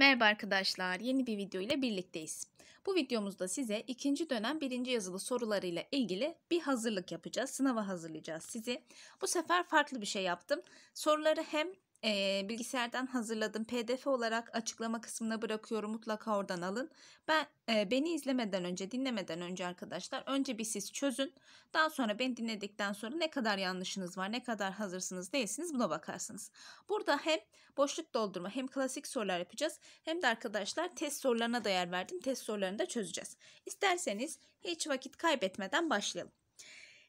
Merhaba arkadaşlar, yeni bir video ile birlikteyiz. Bu videomuzda size ikinci dönem birinci yazılı sorularıyla ilgili bir hazırlık yapacağız. Sınava hazırlayacağız sizi. Bu sefer farklı bir şey yaptım. Soruları hem e, bilgisayardan hazırladım. PDF olarak açıklama kısmına bırakıyorum. Mutlaka oradan alın. Ben e, beni izlemeden önce, dinlemeden önce arkadaşlar önce bir siz çözün. Daha sonra beni dinledikten sonra ne kadar yanlışınız var, ne kadar hazırsınız, değilsiniz buna bakarsınız. Burada hem boşluk doldurma hem klasik sorular yapacağız. Hem de arkadaşlar test sorularına da yer verdim. Test sorularını da çözeceğiz. İsterseniz hiç vakit kaybetmeden başlayalım.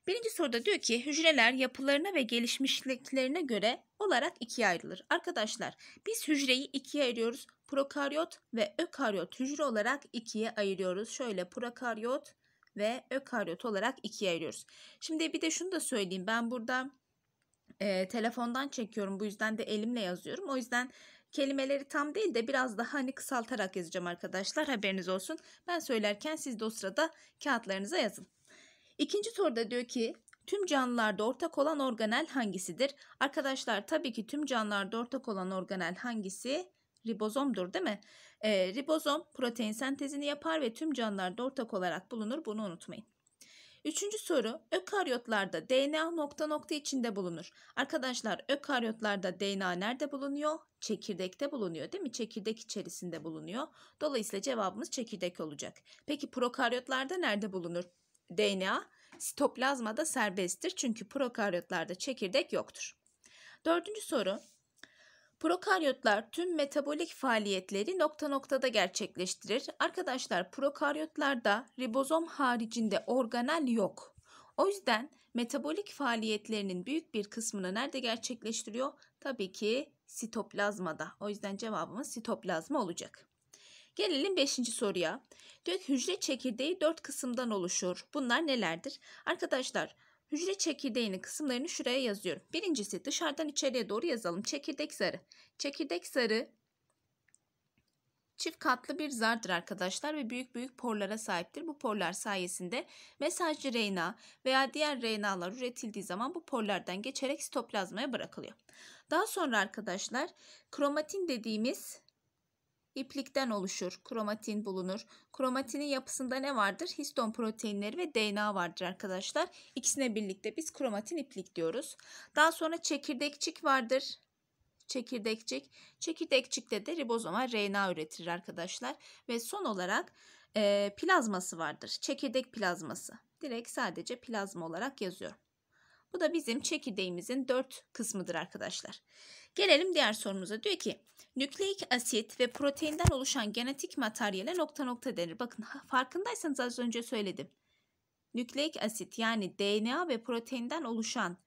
Birinci soruda diyor ki hücreler yapılarına ve gelişmişliklerine göre olarak ikiye ayrılır. Arkadaşlar biz hücreyi ikiye ayırıyoruz. Prokaryot ve ökaryot hücre olarak ikiye ayırıyoruz. Şöyle prokaryot ve ökaryot olarak ikiye ayırıyoruz. Şimdi bir de şunu da söyleyeyim. Ben burada e, telefondan çekiyorum. Bu yüzden de elimle yazıyorum. O yüzden kelimeleri tam değil de biraz daha hani kısaltarak yazacağım arkadaşlar. Haberiniz olsun. Ben söylerken siz de o sırada kağıtlarınıza yazın. İkinci soruda diyor ki tüm canlılarda ortak olan organel hangisidir? Arkadaşlar tabii ki tüm canlılarda ortak olan organel hangisi? Ribozomdur değil mi? Ee, ribozom protein sentezini yapar ve tüm canlılarda ortak olarak bulunur. Bunu unutmayın. Üçüncü soru ökaryotlarda DNA nokta nokta içinde bulunur. Arkadaşlar ökaryotlarda DNA nerede bulunuyor? Çekirdekte bulunuyor değil mi? Çekirdek içerisinde bulunuyor. Dolayısıyla cevabımız çekirdek olacak. Peki prokaryotlarda nerede bulunur? DNA sitoplazmada serbesttir çünkü prokaryotlarda çekirdek yoktur. Dördüncü soru. Prokaryotlar tüm metabolik faaliyetleri nokta noktada gerçekleştirir. Arkadaşlar prokaryotlarda ribozom haricinde organel yok. O yüzden metabolik faaliyetlerinin büyük bir kısmını nerede gerçekleştiriyor? Tabii ki sitoplazmada. O yüzden cevabımız sitoplazma olacak. Gelelim 5. soruya. Diyor ki hücre çekirdeği 4 kısımdan oluşur. Bunlar nelerdir? Arkadaşlar hücre çekirdeğinin kısımlarını şuraya yazıyorum. Birincisi dışarıdan içeriye doğru yazalım. Çekirdek zarı. Çekirdek zarı çift katlı bir zardır arkadaşlar ve büyük büyük porlara sahiptir. Bu porlar sayesinde mesajcı reyna veya diğer reynalar üretildiği zaman bu porlardan geçerek sitoplazmaya bırakılıyor. Daha sonra arkadaşlar kromatin dediğimiz iplikten oluşur. Kromatin bulunur. Kromatinin yapısında ne vardır? Histon proteinleri ve DNA vardır arkadaşlar. İkisine birlikte biz kromatin iplik diyoruz. Daha sonra çekirdekçik vardır. Çekirdekçik. Çekirdekçikte de ribozoma RNA üretir arkadaşlar. Ve son olarak e, plazması vardır. Çekirdek plazması. Direkt sadece plazma olarak yazıyorum. Bu da bizim çekirdeğimizin dört kısmıdır arkadaşlar. Gelelim diğer sorumuza. Diyor ki nükleik asit ve proteinden oluşan genetik materyale nokta nokta denir. Bakın farkındaysanız az önce söyledim. Nükleik asit yani DNA ve proteinden oluşan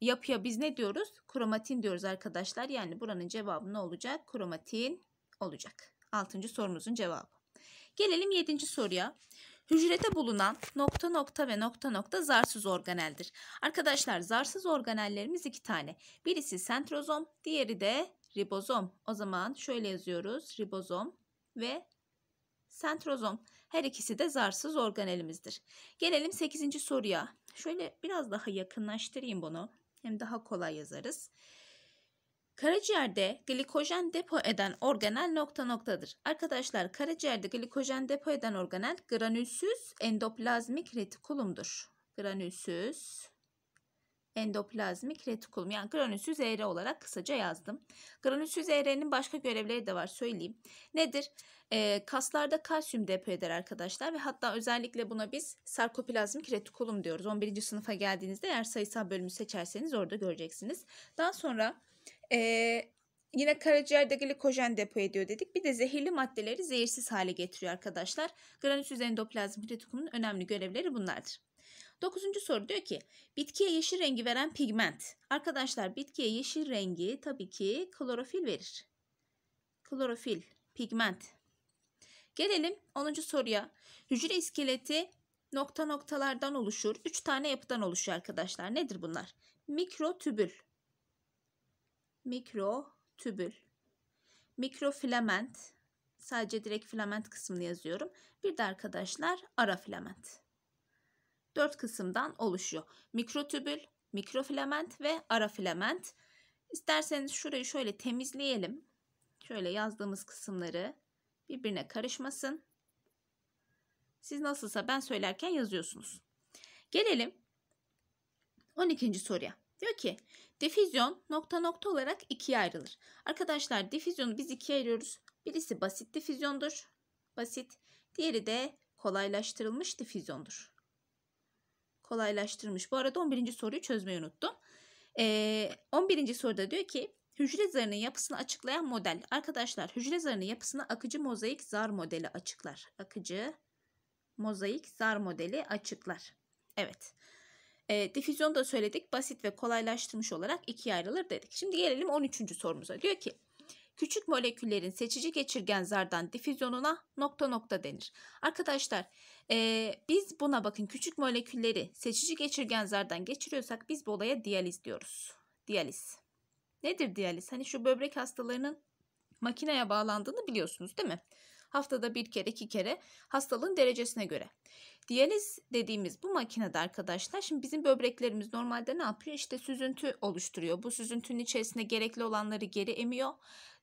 yapıya biz ne diyoruz? Kromatin diyoruz arkadaşlar. Yani buranın cevabı ne olacak? Kromatin olacak. Altıncı sorumuzun cevabı. Gelelim yedinci soruya. Hücrede bulunan nokta nokta ve nokta nokta zarsız organeldir. Arkadaşlar zarsız organellerimiz iki tane. Birisi sentrozom, diğeri de ribozom. O zaman şöyle yazıyoruz. Ribozom ve sentrozom. Her ikisi de zarsız organelimizdir. Gelelim 8. soruya. Şöyle biraz daha yakınlaştırayım bunu. Hem daha kolay yazarız. Karaciğerde glikojen depo eden organel nokta noktadır. Arkadaşlar karaciğerde glikojen depo eden organel granülsüz endoplazmik retikulumdur. Granülsüz endoplazmik retikulum yani granülsüz eğre olarak kısaca yazdım. Granülsüz eğrenin başka görevleri de var söyleyeyim. Nedir? Ee, kaslarda kalsiyum depo eder arkadaşlar ve hatta özellikle buna biz sarkoplazmik retikulum diyoruz. 11. sınıfa geldiğinizde eğer sayısal bölümü seçerseniz orada göreceksiniz. Daha sonra ee, yine karaciğerde glikojen depo ediyor dedik. Bir de zehirli maddeleri zehirsiz hale getiriyor arkadaşlar. Granüs üzerinde endoplazmik retikulum önemli görevleri bunlardır. Dokuzuncu soru diyor ki bitkiye yeşil rengi veren pigment. Arkadaşlar bitkiye yeşil rengi tabii ki klorofil verir. Klorofil, pigment. Gelelim 10. soruya. Hücre iskeleti nokta noktalardan oluşur. 3 tane yapıdan oluşuyor arkadaşlar. Nedir bunlar? Mikrotübül, mikrotübül. Mikrofilament. Sadece direkt filament kısmını yazıyorum. Bir de arkadaşlar ara filament. Dört kısımdan oluşuyor. Mikrotübül, mikrofilament ve ara filament. İsterseniz şurayı şöyle temizleyelim. Şöyle yazdığımız kısımları birbirine karışmasın. Siz nasılsa ben söylerken yazıyorsunuz. Gelelim 12. soruya. Diyor ki difüzyon nokta nokta olarak ikiye ayrılır. Arkadaşlar difüzyonu biz ikiye ayırıyoruz. Birisi basit difüzyondur. Basit. Diğeri de kolaylaştırılmış difüzyondur. Kolaylaştırılmış. Bu arada 11. soruyu çözmeyi unuttum. Ee, 11. soruda diyor ki hücre zarının yapısını açıklayan model. Arkadaşlar hücre zarının yapısını akıcı mozaik zar modeli açıklar. Akıcı mozaik zar modeli açıklar. Evet. Evet. E, difüzyonu da söyledik. Basit ve kolaylaştırmış olarak ikiye ayrılır dedik. Şimdi gelelim 13. sorumuza. Diyor ki küçük moleküllerin seçici geçirgen zardan difüzyonuna nokta nokta denir. Arkadaşlar e, biz buna bakın küçük molekülleri seçici geçirgen zardan geçiriyorsak biz bu olaya diyaliz diyoruz. Diyaliz. Nedir diyaliz? Hani şu böbrek hastalarının makineye bağlandığını biliyorsunuz değil mi? Haftada bir kere iki kere hastalığın derecesine göre. Diyaliz dediğimiz bu makinede arkadaşlar şimdi bizim böbreklerimiz normalde ne yapıyor? İşte süzüntü oluşturuyor. Bu süzüntünün içerisinde gerekli olanları geri emiyor.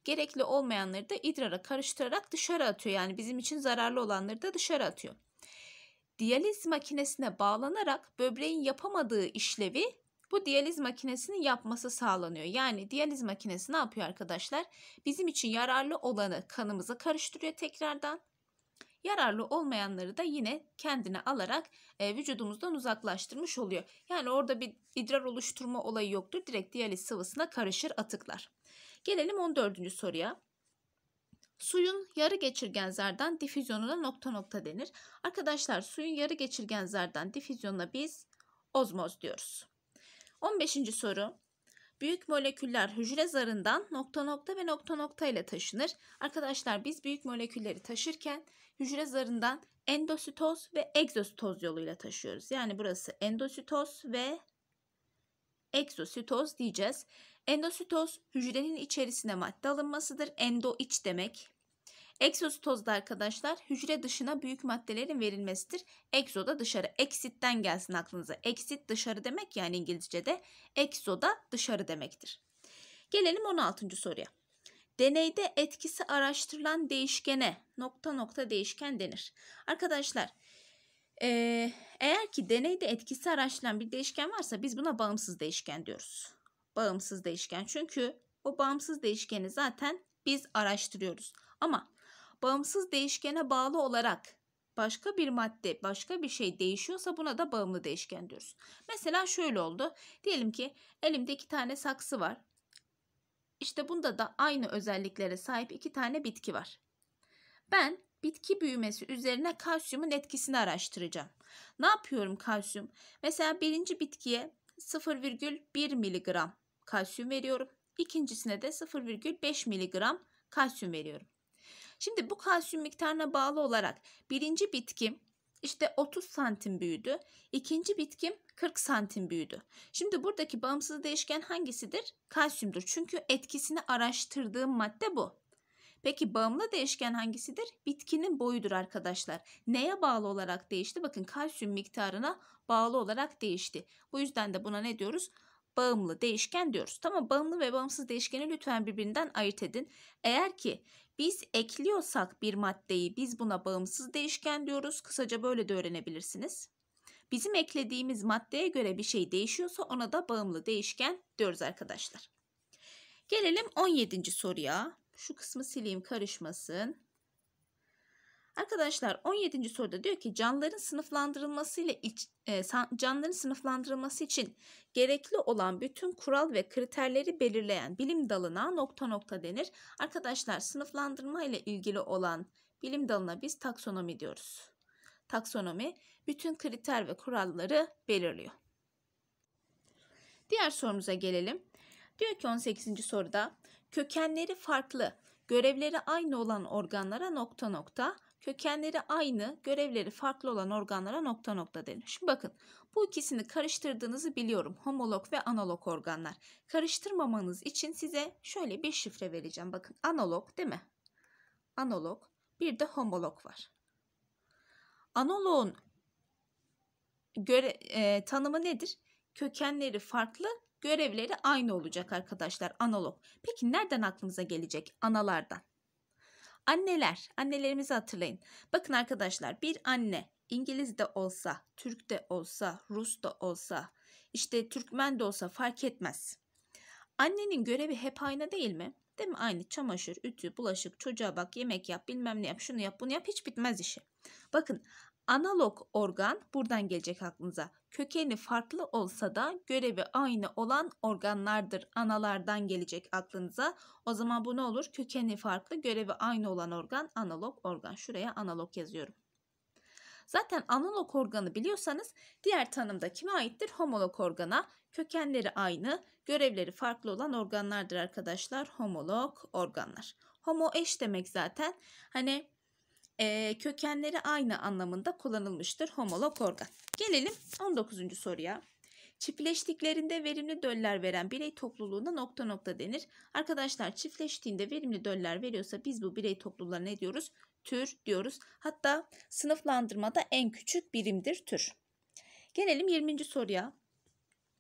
Gerekli olmayanları da idrara karıştırarak dışarı atıyor. Yani bizim için zararlı olanları da dışarı atıyor. Diyaliz makinesine bağlanarak böbreğin yapamadığı işlevi bu diyaliz makinesinin yapması sağlanıyor. Yani diyaliz makinesi ne yapıyor arkadaşlar? Bizim için yararlı olanı kanımıza karıştırıyor tekrardan. Yararlı olmayanları da yine kendine alarak e, vücudumuzdan uzaklaştırmış oluyor. Yani orada bir idrar oluşturma olayı yoktur. Direkt diyaliz sıvısına karışır atıklar. Gelelim 14. soruya. Suyun yarı geçirgen zardan difüzyonuna nokta nokta denir. Arkadaşlar suyun yarı geçirgen zardan difüzyonuna biz ozmoz diyoruz. 15. soru. Büyük moleküller hücre zarından nokta nokta ve nokta nokta ile taşınır. Arkadaşlar biz büyük molekülleri taşırken hücre zarından endositoz ve egzositoz yoluyla taşıyoruz. Yani burası endositoz ve egzositoz diyeceğiz. Endositoz hücrenin içerisine madde alınmasıdır. Endo iç demek. Egzostozda arkadaşlar hücre dışına büyük maddelerin verilmesidir. Egzo da dışarı. Exit'ten gelsin aklınıza. Exit dışarı demek yani İngilizce'de. Egzo da dışarı demektir. Gelelim 16. soruya. Deneyde etkisi araştırılan değişkene nokta nokta değişken denir. Arkadaşlar eğer ki deneyde etkisi araştırılan bir değişken varsa biz buna bağımsız değişken diyoruz. Bağımsız değişken çünkü o bağımsız değişkeni zaten biz araştırıyoruz. Ama bağımsız değişkene bağlı olarak başka bir madde, başka bir şey değişiyorsa buna da bağımlı değişken diyoruz. Mesela şöyle oldu. Diyelim ki elimde iki tane saksı var. İşte bunda da aynı özelliklere sahip iki tane bitki var. Ben bitki büyümesi üzerine kalsiyumun etkisini araştıracağım. Ne yapıyorum kalsiyum? Mesela birinci bitkiye 0,1 miligram kalsiyum veriyorum. İkincisine de 0,5 miligram kalsiyum veriyorum. Şimdi bu kalsiyum miktarına bağlı olarak birinci bitkim işte 30 santim büyüdü. İkinci bitkim 40 santim büyüdü. Şimdi buradaki bağımsız değişken hangisidir? Kalsiyumdur. Çünkü etkisini araştırdığım madde bu. Peki bağımlı değişken hangisidir? Bitkinin boyudur arkadaşlar. Neye bağlı olarak değişti? Bakın kalsiyum miktarına bağlı olarak değişti. Bu yüzden de buna ne diyoruz? bağımlı değişken diyoruz. Tamam bağımlı ve bağımsız değişkeni lütfen birbirinden ayırt edin. Eğer ki biz ekliyorsak bir maddeyi biz buna bağımsız değişken diyoruz. Kısaca böyle de öğrenebilirsiniz. Bizim eklediğimiz maddeye göre bir şey değişiyorsa ona da bağımlı değişken diyoruz arkadaşlar. Gelelim 17. soruya. Şu kısmı sileyim karışmasın. Arkadaşlar 17. soruda diyor ki canlıların sınıflandırılması ile canlıların sınıflandırılması için gerekli olan bütün kural ve kriterleri belirleyen bilim dalına nokta nokta denir. Arkadaşlar sınıflandırma ile ilgili olan bilim dalına biz taksonomi diyoruz. Taksonomi bütün kriter ve kuralları belirliyor. Diğer sorumuza gelelim. Diyor ki 18. soruda kökenleri farklı, görevleri aynı olan organlara nokta nokta kökenleri aynı, görevleri farklı olan organlara nokta nokta denir. Şimdi bakın bu ikisini karıştırdığınızı biliyorum. Homolog ve analog organlar. Karıştırmamanız için size şöyle bir şifre vereceğim. Bakın analog değil mi? Analog bir de homolog var. Analogun göre, e, tanımı nedir? Kökenleri farklı, görevleri aynı olacak arkadaşlar analog. Peki nereden aklınıza gelecek? Analardan. Anneler, annelerimizi hatırlayın. Bakın arkadaşlar bir anne İngiliz de olsa, Türk de olsa, Rus da olsa, işte Türkmen de olsa fark etmez. Annenin görevi hep aynı değil mi? Değil mi? Aynı çamaşır, ütü, bulaşık, çocuğa bak, yemek yap, bilmem ne yap, şunu yap, bunu yap hiç bitmez işi. Bakın Analog organ buradan gelecek aklınıza. Kökeni farklı olsa da görevi aynı olan organlardır. Analardan gelecek aklınıza. O zaman bu ne olur? Kökeni farklı, görevi aynı olan organ analog organ. Şuraya analog yazıyorum. Zaten analog organı biliyorsanız diğer tanımda kime aittir? Homolog organa. Kökenleri aynı, görevleri farklı olan organlardır arkadaşlar. Homolog organlar. Homo eş demek zaten. Hani e, kökenleri aynı anlamında kullanılmıştır homolog organ. Gelelim 19. soruya. Çiftleştiklerinde verimli döller veren birey topluluğuna nokta nokta denir. Arkadaşlar çiftleştiğinde verimli döller veriyorsa biz bu birey topluluğuna ne diyoruz? Tür diyoruz. Hatta sınıflandırmada en küçük birimdir tür. Gelelim 20. soruya.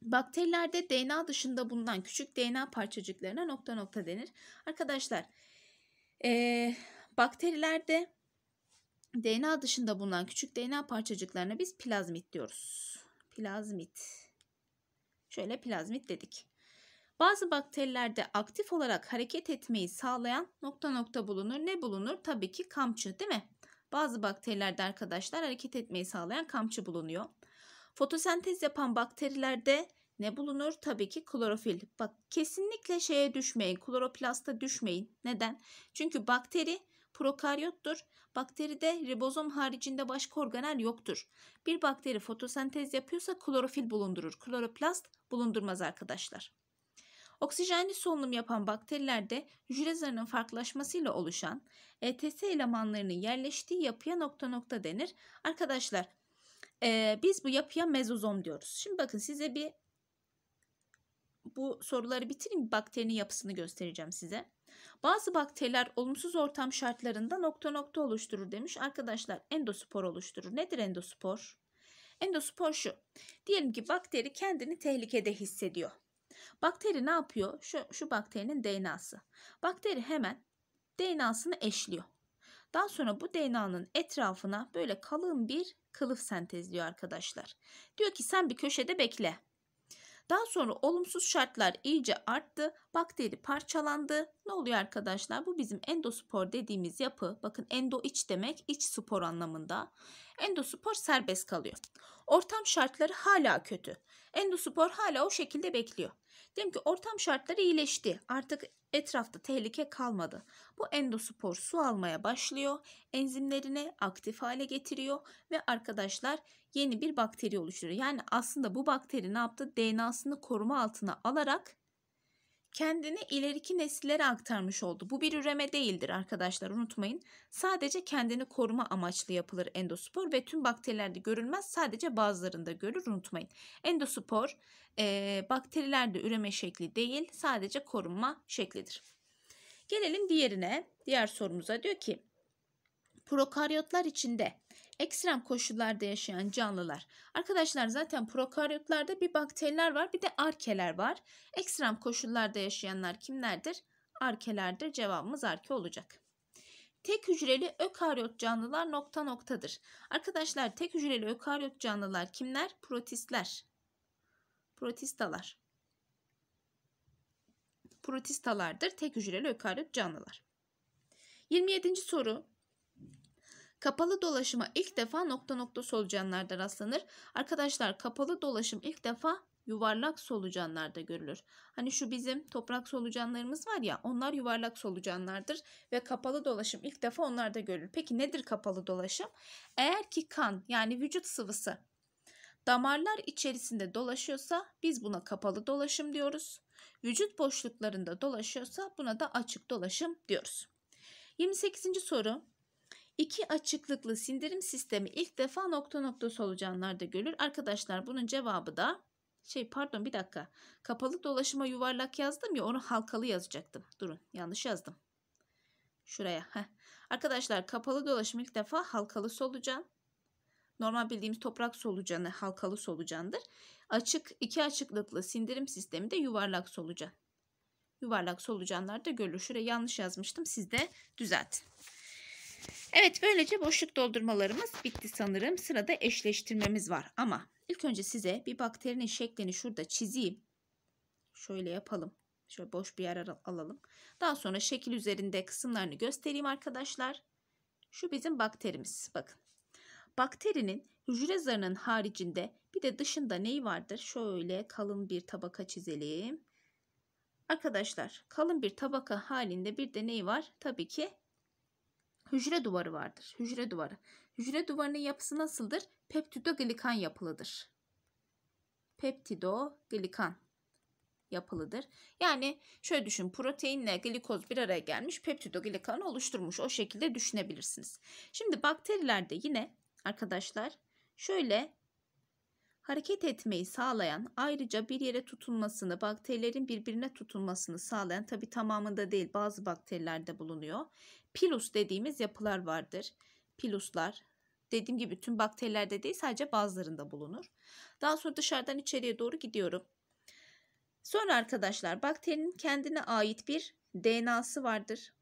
Bakterilerde DNA dışında bulunan küçük DNA parçacıklarına nokta nokta denir. Arkadaşlar ee, bakterilerde DNA dışında bulunan küçük DNA parçacıklarına biz plazmit diyoruz. Plazmit. Şöyle plazmit dedik. Bazı bakterilerde aktif olarak hareket etmeyi sağlayan nokta nokta bulunur. Ne bulunur? Tabii ki kamçı değil mi? Bazı bakterilerde arkadaşlar hareket etmeyi sağlayan kamçı bulunuyor. Fotosentez yapan bakterilerde ne bulunur? Tabii ki klorofil. Bak kesinlikle şeye düşmeyin. Kloroplasta düşmeyin. Neden? Çünkü bakteri prokaryottur. Bakteride ribozom haricinde başka organel yoktur. Bir bakteri fotosentez yapıyorsa klorofil bulundurur. Kloroplast bulundurmaz arkadaşlar. Oksijenli solunum yapan bakterilerde hücre zarının farklılaşmasıyla oluşan ETS elemanlarının yerleştiği yapıya nokta nokta denir. Arkadaşlar e, biz bu yapıya mezozom diyoruz. Şimdi bakın size bir bu soruları bitireyim bakterinin yapısını göstereceğim size. Bazı bakteriler olumsuz ortam şartlarında nokta nokta oluşturur demiş. Arkadaşlar endospor oluşturur. Nedir endospor? Endospor şu. Diyelim ki bakteri kendini tehlikede hissediyor. Bakteri ne yapıyor? Şu, şu bakterinin DNA'sı. Bakteri hemen DNA'sını eşliyor. Daha sonra bu DNA'nın etrafına böyle kalın bir kılıf sentezliyor arkadaşlar. Diyor ki sen bir köşede bekle. Daha sonra olumsuz şartlar iyice arttı. Bakteri parçalandı. Ne oluyor arkadaşlar? Bu bizim endospor dediğimiz yapı. Bakın endo iç demek iç spor anlamında. Endospor serbest kalıyor. Ortam şartları hala kötü. Endospor hala o şekilde bekliyor. Diyelim ki ortam şartları iyileşti. Artık etrafta tehlike kalmadı. Bu endospor su almaya başlıyor. Enzimlerini aktif hale getiriyor ve arkadaşlar yeni bir bakteri oluşturuyor. Yani aslında bu bakteri ne yaptı? DNA'sını koruma altına alarak kendini ileriki nesillere aktarmış oldu. Bu bir üreme değildir arkadaşlar unutmayın. Sadece kendini koruma amaçlı yapılır endospor ve tüm bakterilerde görülmez sadece bazılarında görür unutmayın. Endospor e, bakterilerde üreme şekli değil sadece korunma şeklidir. Gelelim diğerine diğer sorumuza diyor ki prokaryotlar içinde ekstrem koşullarda yaşayan canlılar. Arkadaşlar zaten prokaryotlarda bir bakteriler var bir de arkeler var. Ekstrem koşullarda yaşayanlar kimlerdir? Arkelerdir. Cevabımız arke olacak. Tek hücreli ökaryot canlılar nokta noktadır. Arkadaşlar tek hücreli ökaryot canlılar kimler? Protistler. Protistalar. Protistalardır tek hücreli ökaryot canlılar. 27. soru Kapalı dolaşıma ilk defa nokta nokta solucanlarda rastlanır. Arkadaşlar kapalı dolaşım ilk defa yuvarlak solucanlarda görülür. Hani şu bizim toprak solucanlarımız var ya onlar yuvarlak solucanlardır ve kapalı dolaşım ilk defa onlarda görülür. Peki nedir kapalı dolaşım? Eğer ki kan yani vücut sıvısı damarlar içerisinde dolaşıyorsa biz buna kapalı dolaşım diyoruz. Vücut boşluklarında dolaşıyorsa buna da açık dolaşım diyoruz. 28. soru İki açıklıklı sindirim sistemi ilk defa nokta nokta solucanlarda görülür. Arkadaşlar bunun cevabı da şey pardon bir dakika. Kapalı dolaşıma yuvarlak yazdım ya onu halkalı yazacaktım. Durun yanlış yazdım. Şuraya. Heh. Arkadaşlar kapalı dolaşım ilk defa halkalı solucan. Normal bildiğimiz toprak solucanı halkalı solucandır. Açık iki açıklıklı sindirim sistemi de yuvarlak solucan. Yuvarlak solucanlarda görülür. Şuraya yanlış yazmıştım. Siz de düzeltin. Evet böylece boşluk doldurmalarımız bitti sanırım. Sırada eşleştirmemiz var ama ilk önce size bir bakterinin şeklini şurada çizeyim. Şöyle yapalım. Şöyle boş bir yer alalım. Daha sonra şekil üzerinde kısımlarını göstereyim arkadaşlar. Şu bizim bakterimiz. Bakın. Bakterinin hücre zarının haricinde bir de dışında neyi vardır? Şöyle kalın bir tabaka çizelim. Arkadaşlar kalın bir tabaka halinde bir de neyi var? Tabii ki hücre duvarı vardır. Hücre duvarı. Hücre duvarının yapısı nasıldır? Peptidoglikan yapılıdır. Peptidoglikan yapılıdır. Yani şöyle düşün proteinle glikoz bir araya gelmiş peptidoglikanı oluşturmuş. O şekilde düşünebilirsiniz. Şimdi bakterilerde yine arkadaşlar şöyle hareket etmeyi sağlayan ayrıca bir yere tutunmasını bakterilerin birbirine tutunmasını sağlayan tabi tamamında değil bazı bakterilerde bulunuyor pilus dediğimiz yapılar vardır. Piluslar dediğim gibi tüm bakterilerde değil sadece bazılarında bulunur. Daha sonra dışarıdan içeriye doğru gidiyorum. Sonra arkadaşlar bakterinin kendine ait bir DNA'sı vardır.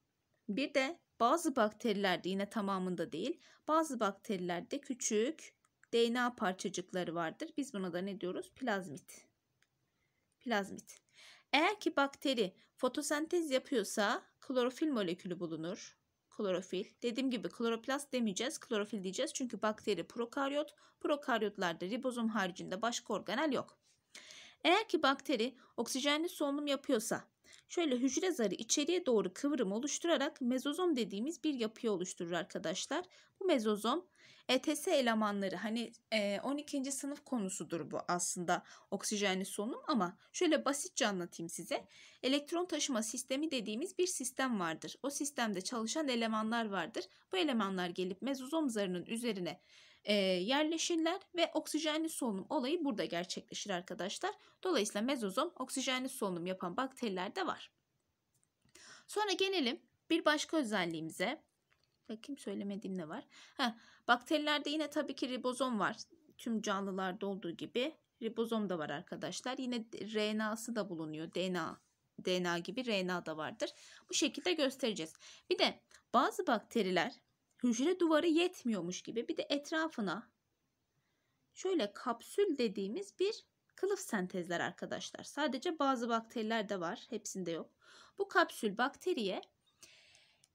Bir de bazı bakterilerde yine tamamında değil bazı bakterilerde küçük DNA parçacıkları vardır. Biz buna da ne diyoruz? Plazmit. Plazmit. Eğer ki bakteri fotosentez yapıyorsa klorofil molekülü bulunur klorofil. Dediğim gibi kloroplast demeyeceğiz, klorofil diyeceğiz. Çünkü bakteri prokaryot, prokaryotlarda ribozom haricinde başka organel yok. Eğer ki bakteri oksijenli solunum yapıyorsa Şöyle hücre zarı içeriye doğru kıvrım oluşturarak mezozom dediğimiz bir yapıyı oluşturur arkadaşlar. Bu mezozom ETS elemanları hani 12. E, sınıf konusudur bu aslında oksijenli solunum ama şöyle basitçe anlatayım size. Elektron taşıma sistemi dediğimiz bir sistem vardır. O sistemde çalışan elemanlar vardır. Bu elemanlar gelip mezozom zarının üzerine e, yerleşirler ve oksijenli solunum olayı burada gerçekleşir arkadaşlar. Dolayısıyla mezozom oksijenli solunum yapan bakteriler de var. Sonra gelelim bir başka özelliğimize. Bakayım söylemediğim ne var. Heh, bakterilerde yine tabii ki ribozom var. Tüm canlılarda olduğu gibi ribozom da var arkadaşlar. Yine RNA'sı da bulunuyor. DNA DNA gibi RNA da vardır. Bu şekilde göstereceğiz. Bir de bazı bakteriler hücre duvarı yetmiyormuş gibi bir de etrafına şöyle kapsül dediğimiz bir kılıf sentezler arkadaşlar. Sadece bazı bakteriler de var. Hepsinde yok. Bu kapsül bakteriye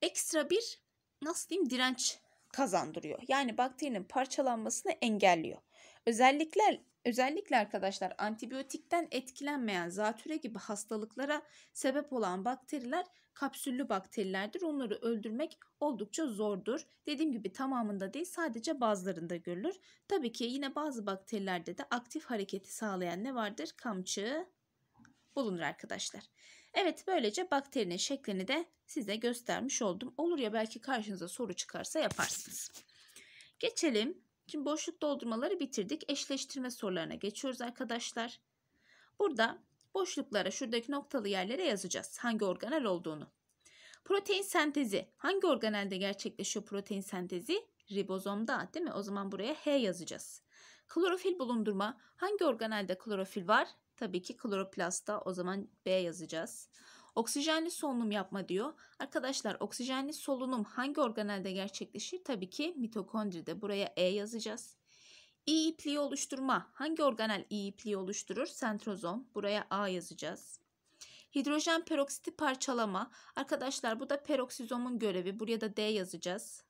ekstra bir nasıl diyeyim direnç kazandırıyor. Yani bakterinin parçalanmasını engelliyor. Özellikle özellikle arkadaşlar antibiyotikten etkilenmeyen zatüre gibi hastalıklara sebep olan bakteriler kapsüllü bakterilerdir. Onları öldürmek oldukça zordur. Dediğim gibi tamamında değil sadece bazılarında görülür. Tabii ki yine bazı bakterilerde de aktif hareketi sağlayan ne vardır? Kamçı bulunur arkadaşlar. Evet böylece bakterinin şeklini de size göstermiş oldum. Olur ya belki karşınıza soru çıkarsa yaparsınız. Geçelim. Şimdi boşluk doldurmaları bitirdik. Eşleştirme sorularına geçiyoruz arkadaşlar. Burada boşluklara şuradaki noktalı yerlere yazacağız hangi organel olduğunu. Protein sentezi hangi organelde gerçekleşiyor protein sentezi? Ribozomda değil mi? O zaman buraya H yazacağız. Klorofil bulundurma hangi organelde klorofil var? Tabii ki kloroplastta o zaman B yazacağız. Oksijenli solunum yapma diyor. Arkadaşlar oksijenli solunum hangi organelde gerçekleşir? Tabii ki mitokondride. Buraya E yazacağız. İ ipliği oluşturma. Hangi organel İ ipliği oluşturur? Sentrozom. Buraya A yazacağız. Hidrojen peroksiti parçalama. Arkadaşlar bu da peroksizomun görevi. Buraya da D yazacağız.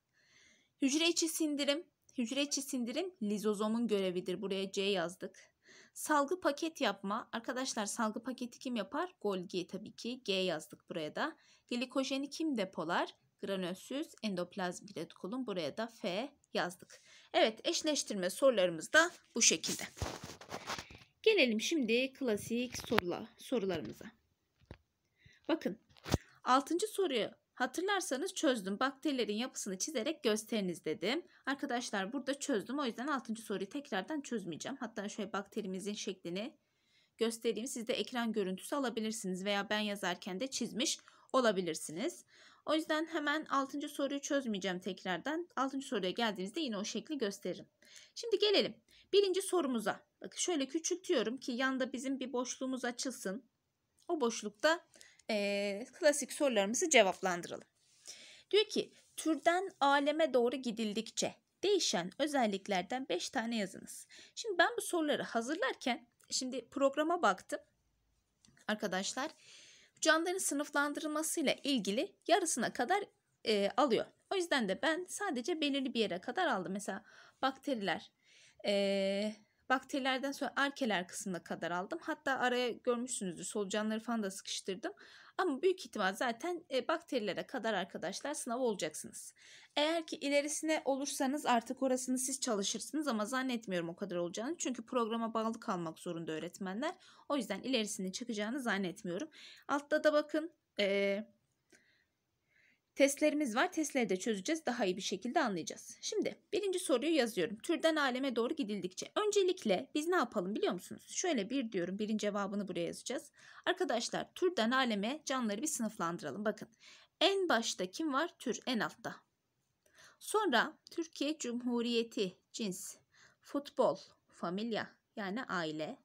Hücre içi sindirim. Hücre içi sindirim lizozomun görevidir. Buraya C yazdık. Salgı paket yapma. Arkadaşlar salgı paketi kim yapar? Golgi tabii ki. G yazdık buraya da. Glikojeni kim depolar? Granülsüz endoplazmik retikulum. Buraya da F yazdık. Evet eşleştirme sorularımız da bu şekilde. Gelelim şimdi klasik sorula, sorularımıza. Bakın 6. soruyu hatırlarsanız çözdüm. Bakterilerin yapısını çizerek gösteriniz dedim. Arkadaşlar burada çözdüm. O yüzden 6. soruyu tekrardan çözmeyeceğim. Hatta şöyle bakterimizin şeklini göstereyim. Siz de ekran görüntüsü alabilirsiniz veya ben yazarken de çizmiş olabilirsiniz. O yüzden hemen 6. soruyu çözmeyeceğim tekrardan. 6. soruya geldiğinizde yine o şekli gösteririm. Şimdi gelelim birinci sorumuza. Bakın şöyle küçültüyorum ki yanda bizim bir boşluğumuz açılsın. O boşlukta e, klasik sorularımızı cevaplandıralım. Diyor ki türden aleme doğru gidildikçe değişen özelliklerden 5 tane yazınız. Şimdi ben bu soruları hazırlarken şimdi programa baktım. Arkadaşlar Canların sınıflandırılmasıyla ilgili yarısına kadar e, alıyor. O yüzden de ben sadece belirli bir yere kadar aldım. Mesela bakteriler, e, bakterilerden sonra arkeler kısmına kadar aldım. Hatta araya görmüşsünüzdür solucanları falan da sıkıştırdım. Ama büyük ihtimal zaten e, bakterilere kadar arkadaşlar sınav olacaksınız. Eğer ki ilerisine olursanız artık orasını siz çalışırsınız ama zannetmiyorum o kadar olacağını. Çünkü programa bağlı kalmak zorunda öğretmenler. O yüzden ilerisine çıkacağını zannetmiyorum. Altta da bakın e, Testlerimiz var. Testleri de çözeceğiz. Daha iyi bir şekilde anlayacağız. Şimdi birinci soruyu yazıyorum. Türden aleme doğru gidildikçe. Öncelikle biz ne yapalım biliyor musunuz? Şöyle bir diyorum. Birin cevabını buraya yazacağız. Arkadaşlar türden aleme canlıları bir sınıflandıralım. Bakın en başta kim var? Tür en altta. Sonra Türkiye Cumhuriyeti cins. Futbol, familya yani aile.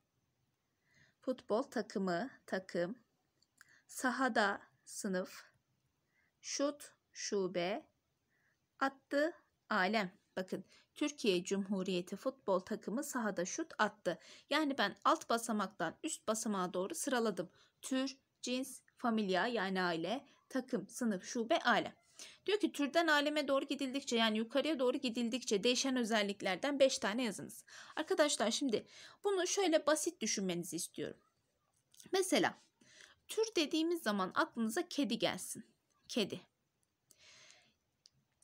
Futbol takımı, takım. Sahada, sınıf, şut şube, attı alem. Bakın Türkiye Cumhuriyeti futbol takımı sahada şut attı. Yani ben alt basamaktan üst basamağa doğru sıraladım. Tür, cins, familya yani aile, takım, sınıf, şube, alem. Diyor ki türden aleme doğru gidildikçe yani yukarıya doğru gidildikçe değişen özelliklerden 5 tane yazınız. Arkadaşlar şimdi bunu şöyle basit düşünmenizi istiyorum. Mesela tür dediğimiz zaman aklınıza kedi gelsin kedi.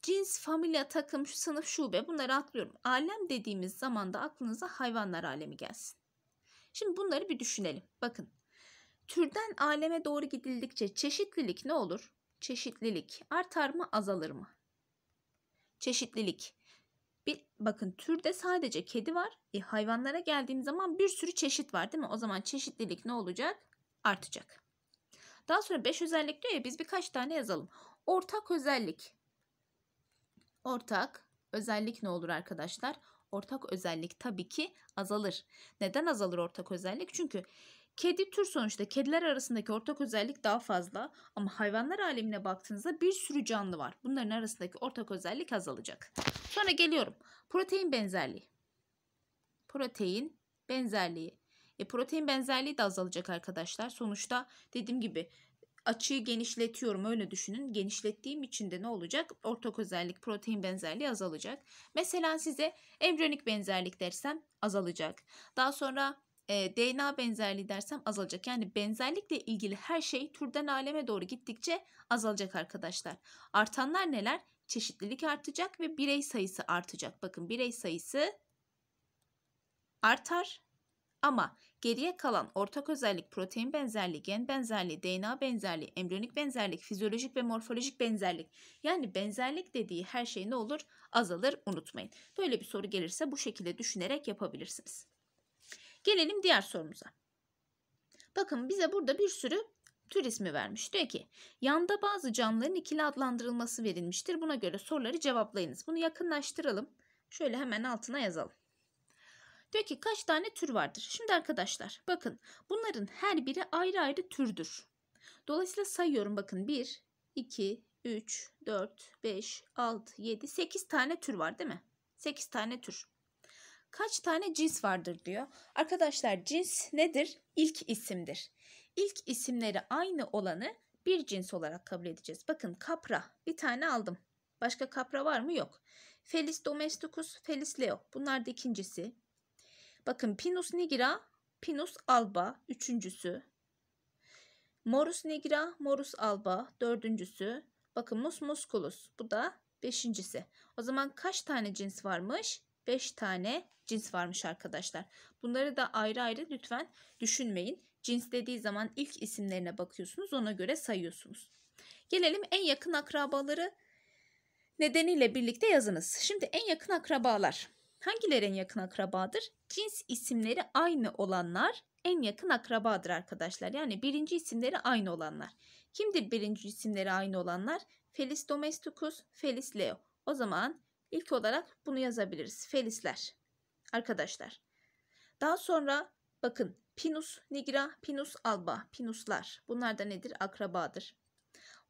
Cins, familia, takım, sınıf, şube bunları atlıyorum. Alem dediğimiz zaman da aklınıza hayvanlar alemi gelsin. Şimdi bunları bir düşünelim. Bakın türden aleme doğru gidildikçe çeşitlilik ne olur? Çeşitlilik artar mı azalır mı? Çeşitlilik. Bir, bakın türde sadece kedi var. E, hayvanlara geldiğim zaman bir sürü çeşit var değil mi? O zaman çeşitlilik ne olacak? Artacak. Daha sonra 5 özellik diyor ya biz birkaç tane yazalım. Ortak özellik. Ortak özellik ne olur arkadaşlar? Ortak özellik tabii ki azalır. Neden azalır ortak özellik? Çünkü Kedi tür sonuçta kediler arasındaki ortak özellik daha fazla ama hayvanlar alemine baktığınızda bir sürü canlı var. Bunların arasındaki ortak özellik azalacak. Sonra geliyorum. Protein benzerliği. Protein benzerliği. E, protein benzerliği de azalacak arkadaşlar. Sonuçta dediğim gibi açıyı genişletiyorum öyle düşünün. Genişlettiğim için de ne olacak? Ortak özellik protein benzerliği azalacak. Mesela size embriyonik benzerlik dersem azalacak. Daha sonra e, DNA benzerliği dersem azalacak. Yani benzerlikle ilgili her şey türden aleme doğru gittikçe azalacak arkadaşlar. Artanlar neler? Çeşitlilik artacak ve birey sayısı artacak. Bakın birey sayısı artar ama geriye kalan ortak özellik protein benzerliği, gen benzerliği, DNA benzerliği, embriyonik benzerlik, fizyolojik ve morfolojik benzerlik. Yani benzerlik dediği her şey ne olur? Azalır unutmayın. Böyle bir soru gelirse bu şekilde düşünerek yapabilirsiniz. Gelelim diğer sorumuza. Bakın bize burada bir sürü tür ismi vermiş. Diyor ki yanda bazı canlıların ikili adlandırılması verilmiştir. Buna göre soruları cevaplayınız. Bunu yakınlaştıralım. Şöyle hemen altına yazalım. Diyor ki kaç tane tür vardır? Şimdi arkadaşlar bakın bunların her biri ayrı ayrı türdür. Dolayısıyla sayıyorum bakın 1, 2, 3, 4, 5, 6, 7, 8 tane tür var değil mi? 8 tane tür. Kaç tane cins vardır diyor. Arkadaşlar cins nedir? İlk isimdir. İlk isimleri aynı olanı bir cins olarak kabul edeceğiz. Bakın kapra bir tane aldım. Başka kapra var mı? Yok. Felis domesticus, Felis leo. Bunlar da ikincisi. Bakın Pinus nigra, Pinus alba üçüncüsü. Morus nigra, Morus alba dördüncüsü. Bakın Mus musculus bu da beşincisi. O zaman kaç tane cins varmış? 5 tane cins varmış arkadaşlar. Bunları da ayrı ayrı lütfen düşünmeyin. Cins dediği zaman ilk isimlerine bakıyorsunuz ona göre sayıyorsunuz. Gelelim en yakın akrabaları nedeniyle birlikte yazınız. Şimdi en yakın akrabalar. Hangileri en yakın akrabadır? cins isimleri aynı olanlar en yakın akrabadır arkadaşlar. Yani birinci isimleri aynı olanlar. Kimdir birinci isimleri aynı olanlar? Felis domesticus, Felis leo. O zaman ilk olarak bunu yazabiliriz. Felisler arkadaşlar. Daha sonra bakın Pinus nigra, Pinus alba, Pinuslar. Bunlar da nedir? Akrabadır.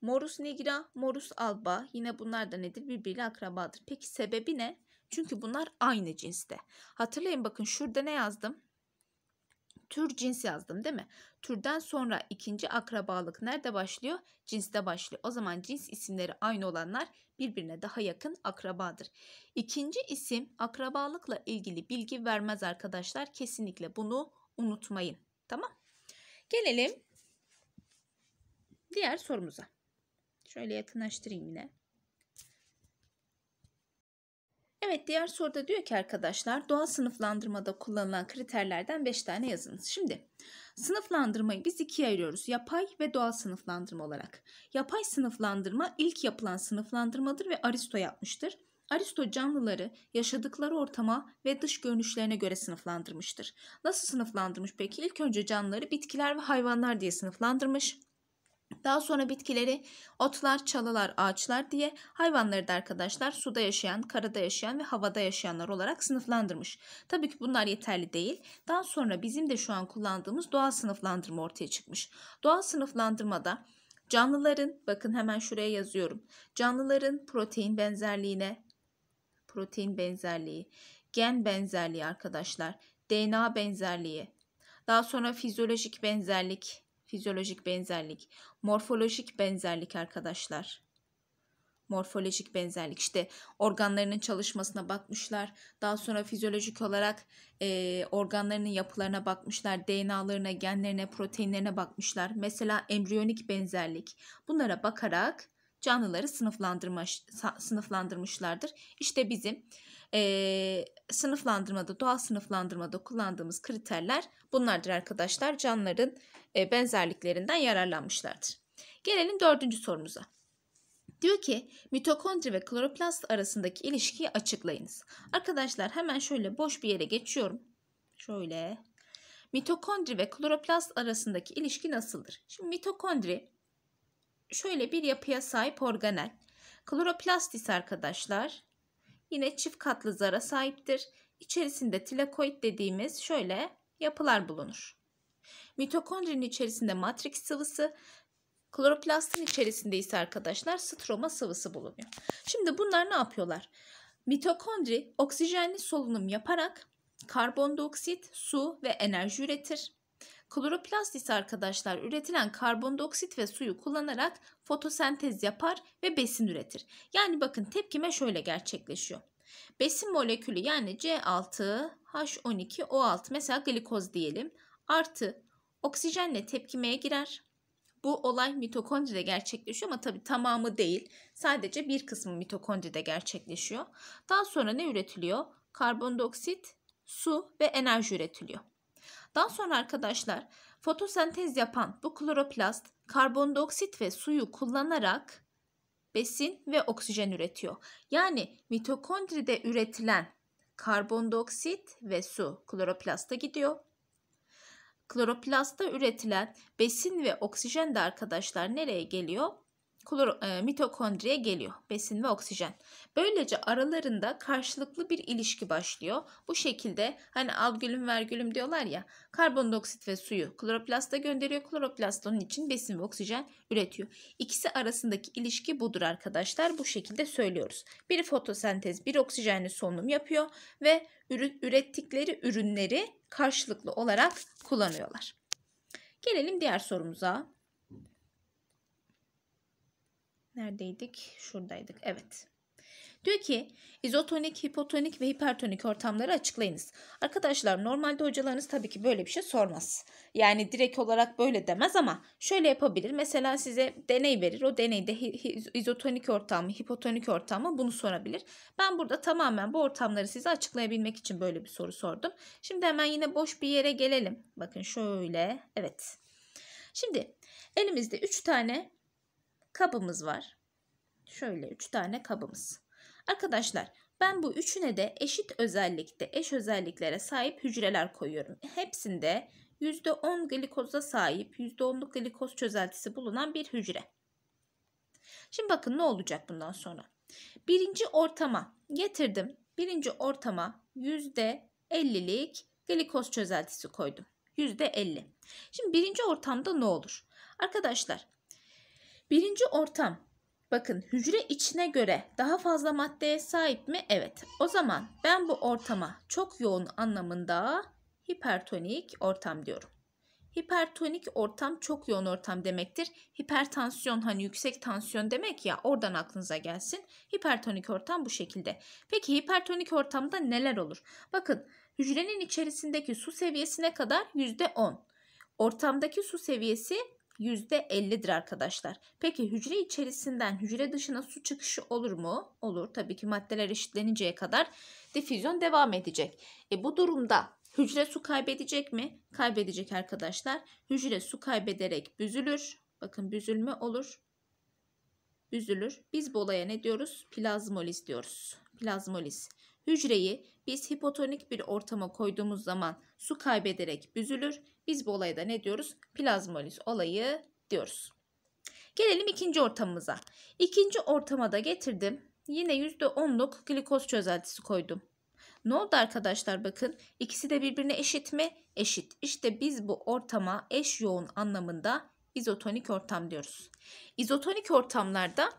Morus nigra, Morus alba. Yine bunlar da nedir? Birbiriyle akrabadır. Peki sebebi ne? Çünkü bunlar aynı cinste. Hatırlayın bakın şurada ne yazdım? Tür cins yazdım değil mi? Türden sonra ikinci akrabalık nerede başlıyor? Cinste başlıyor. O zaman cins isimleri aynı olanlar birbirine daha yakın akrabadır. İkinci isim akrabalıkla ilgili bilgi vermez arkadaşlar. Kesinlikle bunu unutmayın. Tamam. Gelelim diğer sorumuza. Şöyle yakınlaştırayım yine. Evet diğer soruda diyor ki arkadaşlar doğal sınıflandırmada kullanılan kriterlerden 5 tane yazınız. Şimdi sınıflandırmayı biz ikiye ayırıyoruz. Yapay ve doğal sınıflandırma olarak. Yapay sınıflandırma ilk yapılan sınıflandırmadır ve Aristo yapmıştır. Aristo canlıları yaşadıkları ortama ve dış görünüşlerine göre sınıflandırmıştır. Nasıl sınıflandırmış peki? İlk önce canlıları bitkiler ve hayvanlar diye sınıflandırmış. Daha sonra bitkileri otlar, çalılar, ağaçlar diye hayvanları da arkadaşlar suda yaşayan, karada yaşayan ve havada yaşayanlar olarak sınıflandırmış. Tabii ki bunlar yeterli değil. Daha sonra bizim de şu an kullandığımız doğal sınıflandırma ortaya çıkmış. Doğal sınıflandırmada canlıların, bakın hemen şuraya yazıyorum. Canlıların protein benzerliğine, protein benzerliği, gen benzerliği arkadaşlar, DNA benzerliği, daha sonra fizyolojik benzerlik, Fizyolojik benzerlik, morfolojik benzerlik arkadaşlar. Morfolojik benzerlik işte organlarının çalışmasına bakmışlar. Daha sonra fizyolojik olarak e, organlarının yapılarına bakmışlar. DNA'larına, genlerine, proteinlerine bakmışlar. Mesela embriyonik benzerlik. Bunlara bakarak canlıları sınıflandırmış, sınıflandırmışlardır. İşte bizim e, sınıflandırmada, doğal sınıflandırmada kullandığımız kriterler bunlardır arkadaşlar. Canlıların e, benzerliklerinden yararlanmışlardır. Gelelim dördüncü sorumuza. Diyor ki mitokondri ve kloroplast arasındaki ilişkiyi açıklayınız. Arkadaşlar hemen şöyle boş bir yere geçiyorum. Şöyle. Mitokondri ve kloroplast arasındaki ilişki nasıldır? Şimdi mitokondri şöyle bir yapıya sahip organel. Kloroplast ise arkadaşlar yine çift katlı zara sahiptir. İçerisinde tilakoid dediğimiz şöyle yapılar bulunur. Mitokondrinin içerisinde matrik sıvısı, kloroplastin içerisinde ise arkadaşlar stroma sıvısı bulunuyor. Şimdi bunlar ne yapıyorlar? Mitokondri oksijenli solunum yaparak karbondioksit, su ve enerji üretir. Kloroplast ise arkadaşlar üretilen karbondioksit ve suyu kullanarak fotosentez yapar ve besin üretir. Yani bakın tepkime şöyle gerçekleşiyor. Besin molekülü yani C6, H12, O6 mesela glikoz diyelim artı oksijenle tepkimeye girer. Bu olay mitokondride gerçekleşiyor ama tabi tamamı değil. Sadece bir kısmı mitokondride gerçekleşiyor. Daha sonra ne üretiliyor? Karbondioksit, su ve enerji üretiliyor. Daha sonra arkadaşlar fotosentez yapan bu kloroplast karbondioksit ve suyu kullanarak besin ve oksijen üretiyor. Yani mitokondride üretilen karbondioksit ve su kloroplasta gidiyor. Kloroplasta üretilen besin ve oksijen de arkadaşlar nereye geliyor? klor, e, mitokondriye geliyor. Besin ve oksijen. Böylece aralarında karşılıklı bir ilişki başlıyor. Bu şekilde hani algülüm vergülüm diyorlar ya karbondioksit ve suyu kloroplasta gönderiyor. Kloroplast onun için besin ve oksijen üretiyor. İkisi arasındaki ilişki budur arkadaşlar. Bu şekilde söylüyoruz. Biri fotosentez, bir oksijenli solunum yapıyor ve ürettikleri ürünleri karşılıklı olarak kullanıyorlar. Gelelim diğer sorumuza. Neredeydik? Şuradaydık. Evet. Diyor ki izotonik, hipotonik ve hipertonik ortamları açıklayınız. Arkadaşlar normalde hocalarınız tabii ki böyle bir şey sormaz. Yani direkt olarak böyle demez ama şöyle yapabilir. Mesela size deney verir. O deneyde izotonik ortamı, hipotonik ortamı bunu sorabilir. Ben burada tamamen bu ortamları size açıklayabilmek için böyle bir soru sordum. Şimdi hemen yine boş bir yere gelelim. Bakın şöyle. Evet. Şimdi elimizde 3 tane kabımız var. Şöyle 3 tane kabımız. Arkadaşlar ben bu üçüne de eşit özellikte eş özelliklere sahip hücreler koyuyorum. Hepsinde %10 glikoza sahip %10'luk glikoz çözeltisi bulunan bir hücre. Şimdi bakın ne olacak bundan sonra. Birinci ortama getirdim. Birinci ortama %50'lik glikoz çözeltisi koydum. %50. Şimdi birinci ortamda ne olur? Arkadaşlar Birinci ortam. Bakın hücre içine göre daha fazla maddeye sahip mi? Evet. O zaman ben bu ortama çok yoğun anlamında hipertonik ortam diyorum. Hipertonik ortam çok yoğun ortam demektir. Hipertansiyon hani yüksek tansiyon demek ya oradan aklınıza gelsin. Hipertonik ortam bu şekilde. Peki hipertonik ortamda neler olur? Bakın hücrenin içerisindeki su seviyesine kadar %10. Ortamdaki su seviyesi %50'dir arkadaşlar. Peki hücre içerisinden hücre dışına su çıkışı olur mu? Olur. Tabii ki maddeler eşitleninceye kadar difüzyon devam edecek. E bu durumda hücre su kaybedecek mi? Kaybedecek arkadaşlar. Hücre su kaybederek büzülür. Bakın büzülme olur. Büzülür. Biz bu olaya ne diyoruz? Plazmoliz diyoruz. Plazmoliz. Hücreyi biz hipotonik bir ortama koyduğumuz zaman su kaybederek büzülür. Biz bu olayda ne diyoruz? Plazmoliz olayı diyoruz. Gelelim ikinci ortamımıza. İkinci ortama da getirdim. Yine %10'luk glikoz çözeltisi koydum. Ne oldu arkadaşlar bakın ikisi de birbirine eşit mi? Eşit. İşte biz bu ortama eş yoğun anlamında izotonik ortam diyoruz. İzotonik ortamlarda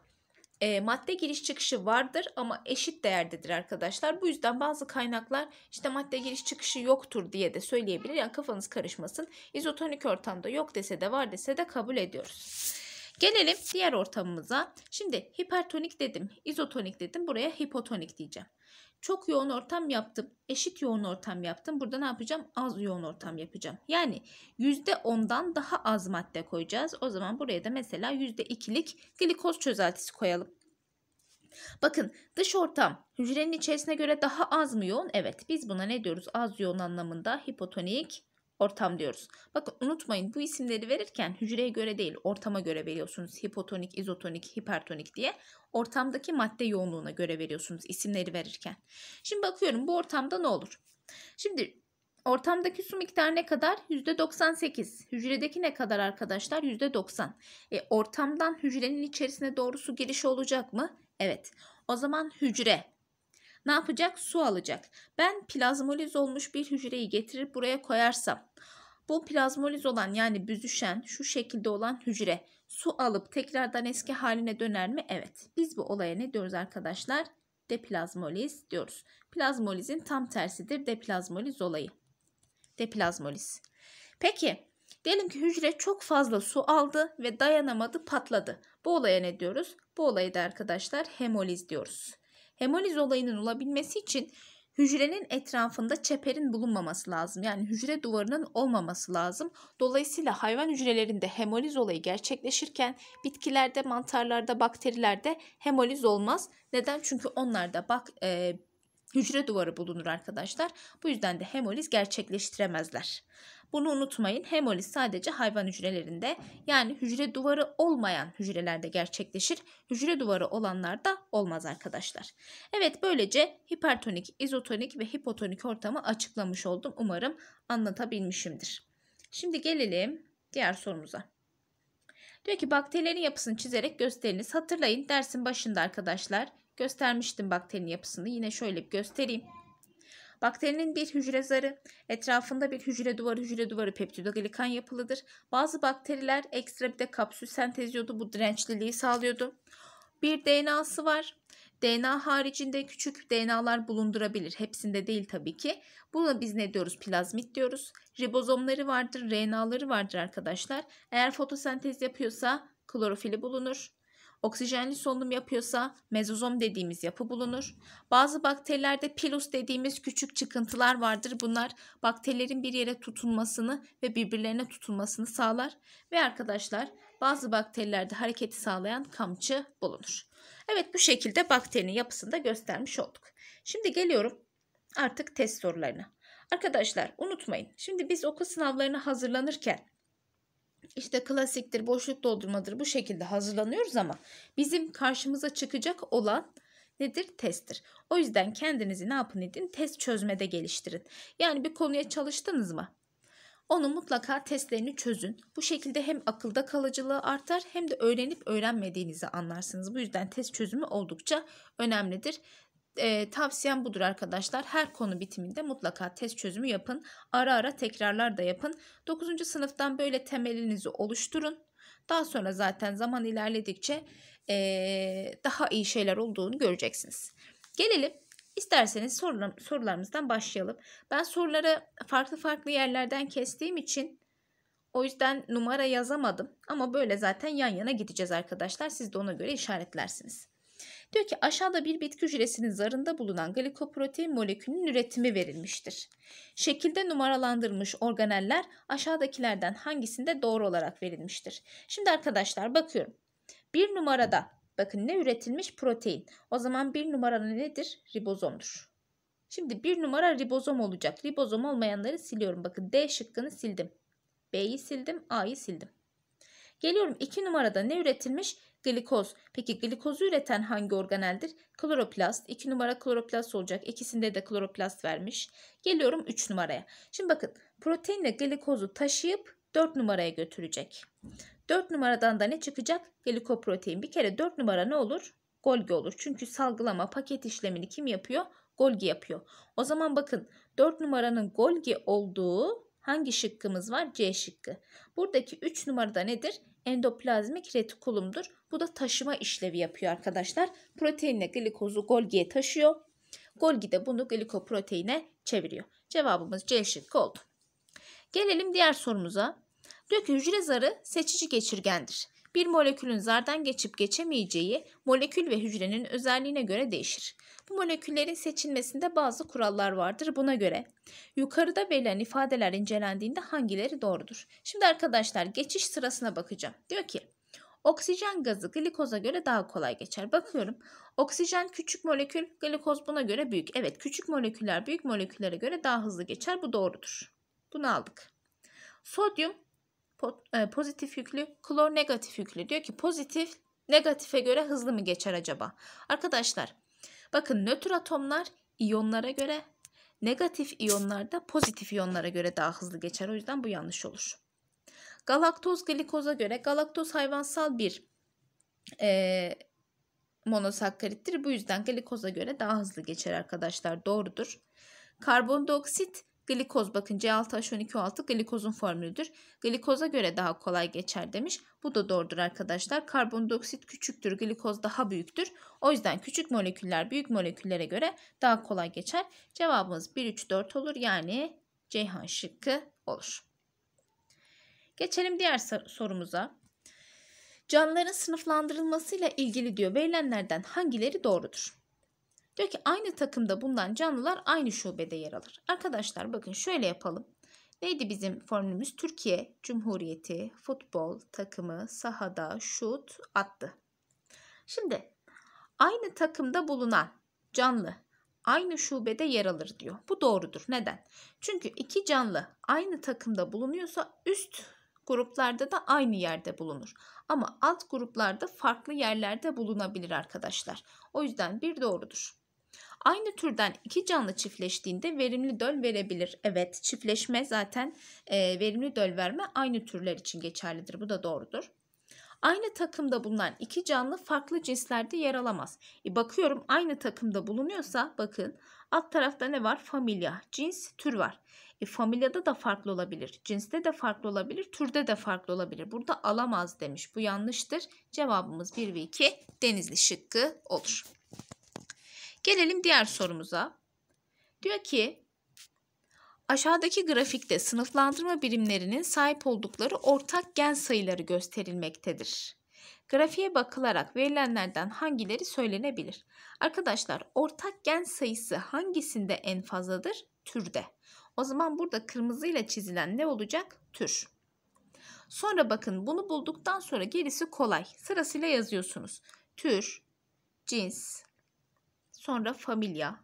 e, madde giriş çıkışı vardır ama eşit değerdedir arkadaşlar. Bu yüzden bazı kaynaklar işte madde giriş çıkışı yoktur diye de söyleyebilir. Yani kafanız karışmasın. İzotonik ortamda yok dese de var dese de kabul ediyoruz. Gelelim diğer ortamımıza. Şimdi hipertonik dedim, izotonik dedim. Buraya hipotonik diyeceğim. Çok yoğun ortam yaptım. Eşit yoğun ortam yaptım. Burada ne yapacağım? Az yoğun ortam yapacağım. Yani %10'dan daha az madde koyacağız. O zaman buraya da mesela %2'lik glikoz çözeltisi koyalım. Bakın dış ortam hücrenin içerisine göre daha az mı yoğun? Evet biz buna ne diyoruz? Az yoğun anlamında hipotonik ortam diyoruz. Bakın unutmayın bu isimleri verirken hücreye göre değil ortama göre veriyorsunuz. Hipotonik, izotonik, hipertonik diye ortamdaki madde yoğunluğuna göre veriyorsunuz isimleri verirken. Şimdi bakıyorum bu ortamda ne olur? Şimdi ortamdaki su miktarı ne kadar? %98. Hücredeki ne kadar arkadaşlar? %90. E, ortamdan hücrenin içerisine doğru su girişi olacak mı? Evet. O zaman hücre ne yapacak? Su alacak. Ben plazmoliz olmuş bir hücreyi getirip buraya koyarsam bu plazmoliz olan yani büzüşen şu şekilde olan hücre su alıp tekrardan eski haline döner mi? Evet. Biz bu olaya ne diyoruz arkadaşlar? Deplazmoliz diyoruz. Plazmolizin tam tersidir deplazmoliz olayı. Deplazmoliz. Peki diyelim ki hücre çok fazla su aldı ve dayanamadı patladı. Bu olaya ne diyoruz? Bu olayı da arkadaşlar hemoliz diyoruz hemoliz olayının olabilmesi için hücrenin etrafında çeperin bulunmaması lazım. Yani hücre duvarının olmaması lazım. Dolayısıyla hayvan hücrelerinde hemoliz olayı gerçekleşirken bitkilerde, mantarlarda, bakterilerde hemoliz olmaz. Neden? Çünkü onlarda bak e, hücre duvarı bulunur arkadaşlar. Bu yüzden de hemoliz gerçekleştiremezler. Bunu unutmayın. Hemoliz sadece hayvan hücrelerinde yani hücre duvarı olmayan hücrelerde gerçekleşir. Hücre duvarı olanlarda olmaz arkadaşlar. Evet böylece hipertonik, izotonik ve hipotonik ortamı açıklamış oldum. Umarım anlatabilmişimdir. Şimdi gelelim diğer sorumuza. Diyor ki bakterilerin yapısını çizerek gösteriniz. Hatırlayın dersin başında arkadaşlar Göstermiştim bakterinin yapısını. Yine şöyle bir göstereyim. Bakterinin bir hücre zarı, etrafında bir hücre duvarı, hücre duvarı peptidoglikan yapılıdır. Bazı bakteriler ekstra bir de kapsül senteziyordu. Bu dirençliliği sağlıyordu. Bir DNA'sı var. DNA haricinde küçük DNA'lar bulundurabilir. Hepsinde değil tabii ki. Buna biz ne diyoruz? Plazmit diyoruz. Ribozomları vardır, RNA'ları vardır arkadaşlar. Eğer fotosentez yapıyorsa klorofili bulunur oksijenli solunum yapıyorsa mezozom dediğimiz yapı bulunur. Bazı bakterilerde pilus dediğimiz küçük çıkıntılar vardır. Bunlar bakterilerin bir yere tutunmasını ve birbirlerine tutunmasını sağlar. Ve arkadaşlar bazı bakterilerde hareketi sağlayan kamçı bulunur. Evet bu şekilde bakterinin yapısını da göstermiş olduk. Şimdi geliyorum artık test sorularına. Arkadaşlar unutmayın şimdi biz okul sınavlarına hazırlanırken işte klasiktir, boşluk doldurmadır bu şekilde hazırlanıyoruz ama bizim karşımıza çıkacak olan nedir? Testtir. O yüzden kendinizi ne yapın edin? Test çözmede geliştirin. Yani bir konuya çalıştınız mı? Onu mutlaka testlerini çözün. Bu şekilde hem akılda kalıcılığı artar hem de öğrenip öğrenmediğinizi anlarsınız. Bu yüzden test çözümü oldukça önemlidir e, tavsiyem budur arkadaşlar. Her konu bitiminde mutlaka test çözümü yapın. Ara ara tekrarlar da yapın. 9. sınıftan böyle temelinizi oluşturun. Daha sonra zaten zaman ilerledikçe e, daha iyi şeyler olduğunu göreceksiniz. Gelelim İsterseniz sorular, sorularımızdan başlayalım. Ben soruları farklı farklı yerlerden kestiğim için o yüzden numara yazamadım. Ama böyle zaten yan yana gideceğiz arkadaşlar. Siz de ona göre işaretlersiniz. Diyor ki aşağıda bir bitki hücresinin zarında bulunan glikoprotein molekülünün üretimi verilmiştir. Şekilde numaralandırılmış organeller aşağıdakilerden hangisinde doğru olarak verilmiştir? Şimdi arkadaşlar bakıyorum. Bir numarada bakın ne üretilmiş protein. O zaman bir numara nedir? Ribozomdur. Şimdi bir numara ribozom olacak. Ribozom olmayanları siliyorum. Bakın D şıkkını sildim. B'yi sildim, A'yı sildim. Geliyorum 2 numarada ne üretilmiş? Glikoz. Peki glikozu üreten hangi organeldir? Kloroplast. 2 numara kloroplast olacak. İkisinde de kloroplast vermiş. Geliyorum 3 numaraya. Şimdi bakın proteinle glikozu taşıyıp 4 numaraya götürecek. 4 numaradan da ne çıkacak? Glikoprotein. Bir kere 4 numara ne olur? Golgi olur. Çünkü salgılama paket işlemini kim yapıyor? Golgi yapıyor. O zaman bakın 4 numaranın Golgi olduğu hangi şıkkımız var? C şıkkı. Buradaki 3 numarada nedir? endoplazmik retikulumdur. Bu da taşıma işlevi yapıyor arkadaşlar. Proteinle glikozu Golgi'ye taşıyor. Golgi de bunu glikoproteine çeviriyor. Cevabımız C şıkkı oldu. Gelelim diğer sorumuza. Diyor ki hücre zarı seçici geçirgendir. Bir molekülün zardan geçip geçemeyeceği molekül ve hücrenin özelliğine göre değişir. Bu moleküllerin seçilmesinde bazı kurallar vardır. Buna göre yukarıda verilen ifadeler incelendiğinde hangileri doğrudur? Şimdi arkadaşlar geçiş sırasına bakacağım. Diyor ki Oksijen gazı glikoza göre daha kolay geçer. Bakıyorum. Oksijen küçük molekül, glikoz buna göre büyük. Evet, küçük moleküller büyük moleküllere göre daha hızlı geçer. Bu doğrudur. Bunu aldık. Sodyum e, pozitif yüklü, klor negatif yüklü. Diyor ki pozitif negatife göre hızlı mı geçer acaba? Arkadaşlar bakın nötr atomlar iyonlara göre negatif iyonlar da pozitif iyonlara göre daha hızlı geçer. O yüzden bu yanlış olur. Galaktoz glikoza göre galaktoz hayvansal bir e, monosakkarittir. Bu yüzden glikoza göre daha hızlı geçer arkadaşlar. Doğrudur. Karbondioksit Glikoz bakın C6H12O6 glikozun formülüdür. Glikoza göre daha kolay geçer demiş. Bu da doğrudur arkadaşlar. Karbondioksit küçüktür, glikoz daha büyüktür. O yüzden küçük moleküller büyük moleküllere göre daha kolay geçer. Cevabımız 1, 3, 4 olur. Yani Ceyhan şıkkı olur. Geçelim diğer sorumuza. Canlıların sınıflandırılmasıyla ilgili diyor verilenlerden hangileri doğrudur? Diyor ki aynı takımda bulunan canlılar aynı şubede yer alır. Arkadaşlar bakın şöyle yapalım. Neydi bizim formülümüz? Türkiye Cumhuriyeti futbol takımı sahada şut attı. Şimdi aynı takımda bulunan canlı aynı şubede yer alır diyor. Bu doğrudur. Neden? Çünkü iki canlı aynı takımda bulunuyorsa üst gruplarda da aynı yerde bulunur. Ama alt gruplarda farklı yerlerde bulunabilir arkadaşlar. O yüzden bir doğrudur. Aynı türden iki canlı çiftleştiğinde verimli döl verebilir. Evet çiftleşme zaten e, verimli döl verme aynı türler için geçerlidir. Bu da doğrudur. Aynı takımda bulunan iki canlı farklı cinslerde yer alamaz. E bakıyorum aynı takımda bulunuyorsa bakın alt tarafta ne var? Familya, cins, tür var. E familyada da farklı olabilir, cinste de farklı olabilir, türde de farklı olabilir. Burada alamaz demiş. Bu yanlıştır. Cevabımız 1 ve 2 denizli şıkkı olur. Gelelim diğer sorumuza. Diyor ki aşağıdaki grafikte sınıflandırma birimlerinin sahip oldukları ortak gen sayıları gösterilmektedir. Grafiğe bakılarak verilenlerden hangileri söylenebilir? Arkadaşlar ortak gen sayısı hangisinde en fazladır? Türde. O zaman burada kırmızıyla çizilen ne olacak? Tür. Sonra bakın bunu bulduktan sonra gerisi kolay. Sırasıyla yazıyorsunuz. Tür, cins, Sonra familya.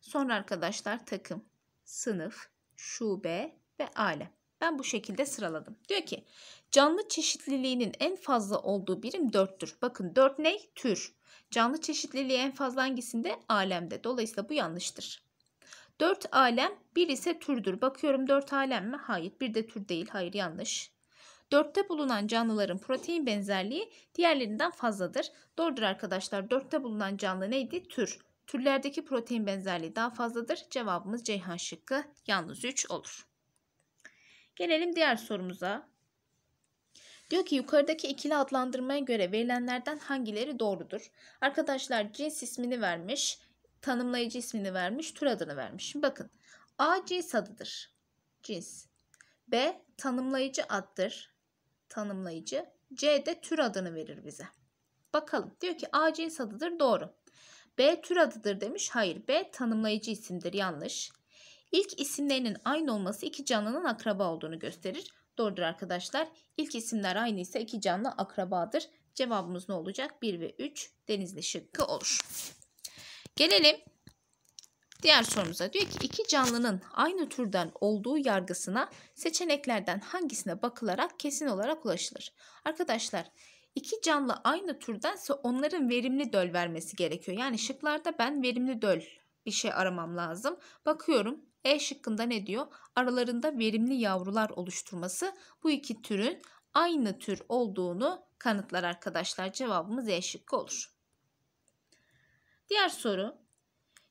Sonra arkadaşlar takım, sınıf, şube ve aile. Ben bu şekilde sıraladım. Diyor ki canlı çeşitliliğinin en fazla olduğu birim 4'tür. Bakın 4 ne? Tür. Canlı çeşitliliği en fazla hangisinde? Alemde. Dolayısıyla bu yanlıştır. 4 alem, 1 ise türdür. Bakıyorum 4 alem mi? Hayır. Bir de tür değil. Hayır yanlış. 4'te bulunan canlıların protein benzerliği diğerlerinden fazladır. Doğrudur arkadaşlar. 4'te bulunan canlı neydi? Tür. Türlerdeki protein benzerliği daha fazladır. Cevabımız Ceyhan şıkkı yalnız 3 olur. Gelelim diğer sorumuza. Diyor ki yukarıdaki ikili adlandırmaya göre verilenlerden hangileri doğrudur? Arkadaşlar cins ismini vermiş, tanımlayıcı ismini vermiş, tür adını vermiş. bakın A cins adıdır. Cins. B tanımlayıcı addır. Tanımlayıcı. C de tür adını verir bize. Bakalım. Diyor ki A cins adıdır. Doğru. B tür adıdır demiş. Hayır B tanımlayıcı isimdir yanlış. İlk isimlerinin aynı olması iki canlının akraba olduğunu gösterir. Doğrudur arkadaşlar. İlk isimler aynı ise iki canlı akrabadır. Cevabımız ne olacak? 1 ve 3 denizli şıkkı olur. Gelelim diğer sorumuza. Diyor ki iki canlının aynı türden olduğu yargısına seçeneklerden hangisine bakılarak kesin olarak ulaşılır? Arkadaşlar İki canlı aynı türdense onların verimli döl vermesi gerekiyor. Yani şıklarda ben verimli döl bir şey aramam lazım. Bakıyorum E şıkkında ne diyor? Aralarında verimli yavrular oluşturması bu iki türün aynı tür olduğunu kanıtlar arkadaşlar. Cevabımız E şıkkı olur. Diğer soru.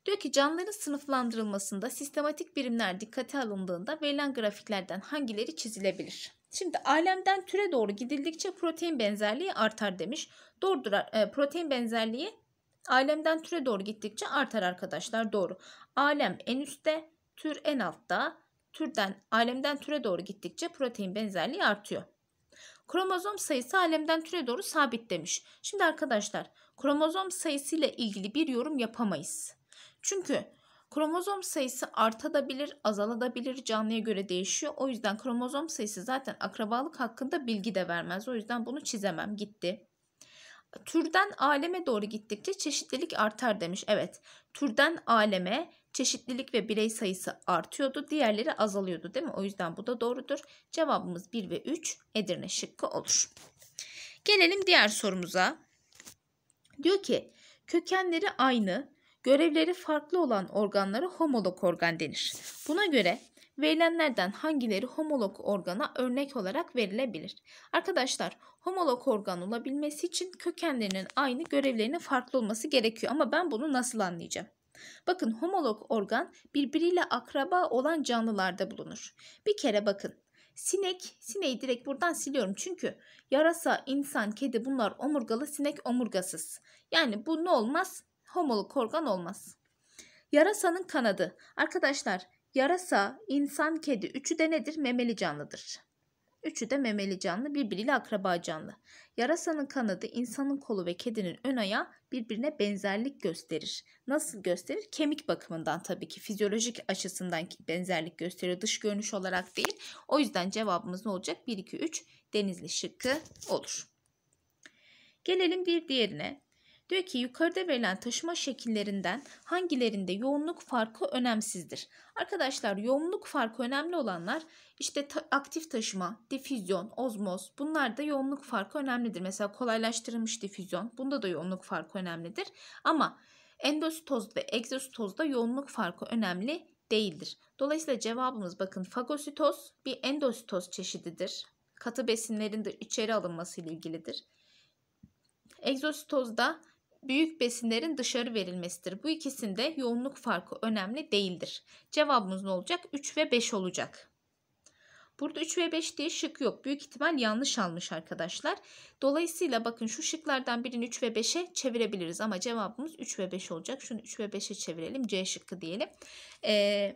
Diyor ki canlıların sınıflandırılmasında sistematik birimler dikkate alındığında verilen grafiklerden hangileri çizilebilir? Şimdi alemden türe doğru gidildikçe protein benzerliği artar demiş. Doğrudur e, protein benzerliği alemden türe doğru gittikçe artar arkadaşlar doğru. Alem en üstte tür en altta türden alemden türe doğru gittikçe protein benzerliği artıyor. Kromozom sayısı alemden türe doğru sabit demiş. Şimdi arkadaşlar kromozom sayısı ile ilgili bir yorum yapamayız. Çünkü Kromozom sayısı artabilir, azalabilir, canlıya göre değişiyor. O yüzden kromozom sayısı zaten akrabalık hakkında bilgi de vermez. O yüzden bunu çizemem gitti. Türden aleme doğru gittikçe çeşitlilik artar demiş. Evet, türden aleme çeşitlilik ve birey sayısı artıyordu. Diğerleri azalıyordu değil mi? O yüzden bu da doğrudur. Cevabımız 1 ve 3 Edirne şıkkı olur. Gelelim diğer sorumuza. Diyor ki kökenleri aynı Görevleri farklı olan organlara homolog organ denir. Buna göre verilenlerden hangileri homolog organa örnek olarak verilebilir? Arkadaşlar homolog organ olabilmesi için kökenlerinin aynı görevlerinin farklı olması gerekiyor ama ben bunu nasıl anlayacağım? Bakın homolog organ birbiriyle akraba olan canlılarda bulunur. Bir kere bakın Sinek, sineği direkt buradan siliyorum çünkü yarasa, insan, kedi bunlar omurgalı, sinek omurgasız. Yani bu ne olmaz? homolog organ olmaz. Yarasanın kanadı. Arkadaşlar yarasa, insan, kedi üçü de nedir? Memeli canlıdır. Üçü de memeli canlı, birbiriyle akraba canlı. Yarasanın kanadı insanın kolu ve kedinin ön ayağı birbirine benzerlik gösterir. Nasıl gösterir? Kemik bakımından tabii ki fizyolojik açısından benzerlik gösteriyor. Dış görünüş olarak değil. O yüzden cevabımız ne olacak? 1 2 3 denizli şıkkı olur. Gelelim bir diğerine. Diyor ki yukarıda verilen taşıma şekillerinden hangilerinde yoğunluk farkı önemsizdir? Arkadaşlar yoğunluk farkı önemli olanlar işte ta aktif taşıma, difüzyon, ozmoz bunlar da yoğunluk farkı önemlidir. Mesela kolaylaştırılmış difüzyon bunda da yoğunluk farkı önemlidir. Ama endositoz ve egzositozda yoğunluk farkı önemli değildir. Dolayısıyla cevabımız bakın fagositoz bir endositoz çeşididir. Katı besinlerin de içeri alınması ile ilgilidir. Egzositozda büyük besinlerin dışarı verilmesidir. Bu ikisinde yoğunluk farkı önemli değildir. Cevabımız ne olacak? 3 ve 5 olacak. Burada 3 ve 5 diye şık yok. Büyük ihtimal yanlış almış arkadaşlar. Dolayısıyla bakın şu şıklardan birini 3 ve 5'e çevirebiliriz. Ama cevabımız 3 ve 5 olacak. Şunu 3 ve 5'e çevirelim. C şıkkı diyelim. Ee,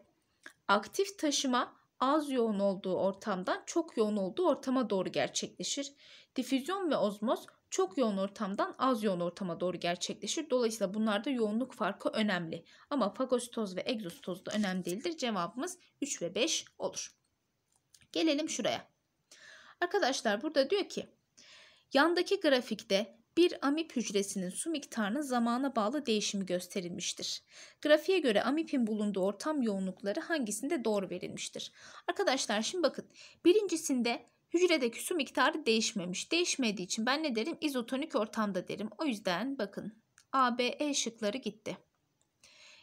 aktif taşıma az yoğun olduğu ortamdan çok yoğun olduğu ortama doğru gerçekleşir. Difüzyon ve ozmoz çok yoğun ortamdan az yoğun ortama doğru gerçekleşir. Dolayısıyla bunlarda yoğunluk farkı önemli. Ama fagositoz ve egzositoz da önemli değildir. Cevabımız 3 ve 5 olur. Gelelim şuraya. Arkadaşlar burada diyor ki yandaki grafikte bir amip hücresinin su miktarının zamana bağlı değişimi gösterilmiştir. Grafiğe göre amipin bulunduğu ortam yoğunlukları hangisinde doğru verilmiştir? Arkadaşlar şimdi bakın birincisinde Hücredeki su miktarı değişmemiş. Değişmediği için ben ne derim? İzotonik ortamda derim. O yüzden bakın A, B, E şıkları gitti.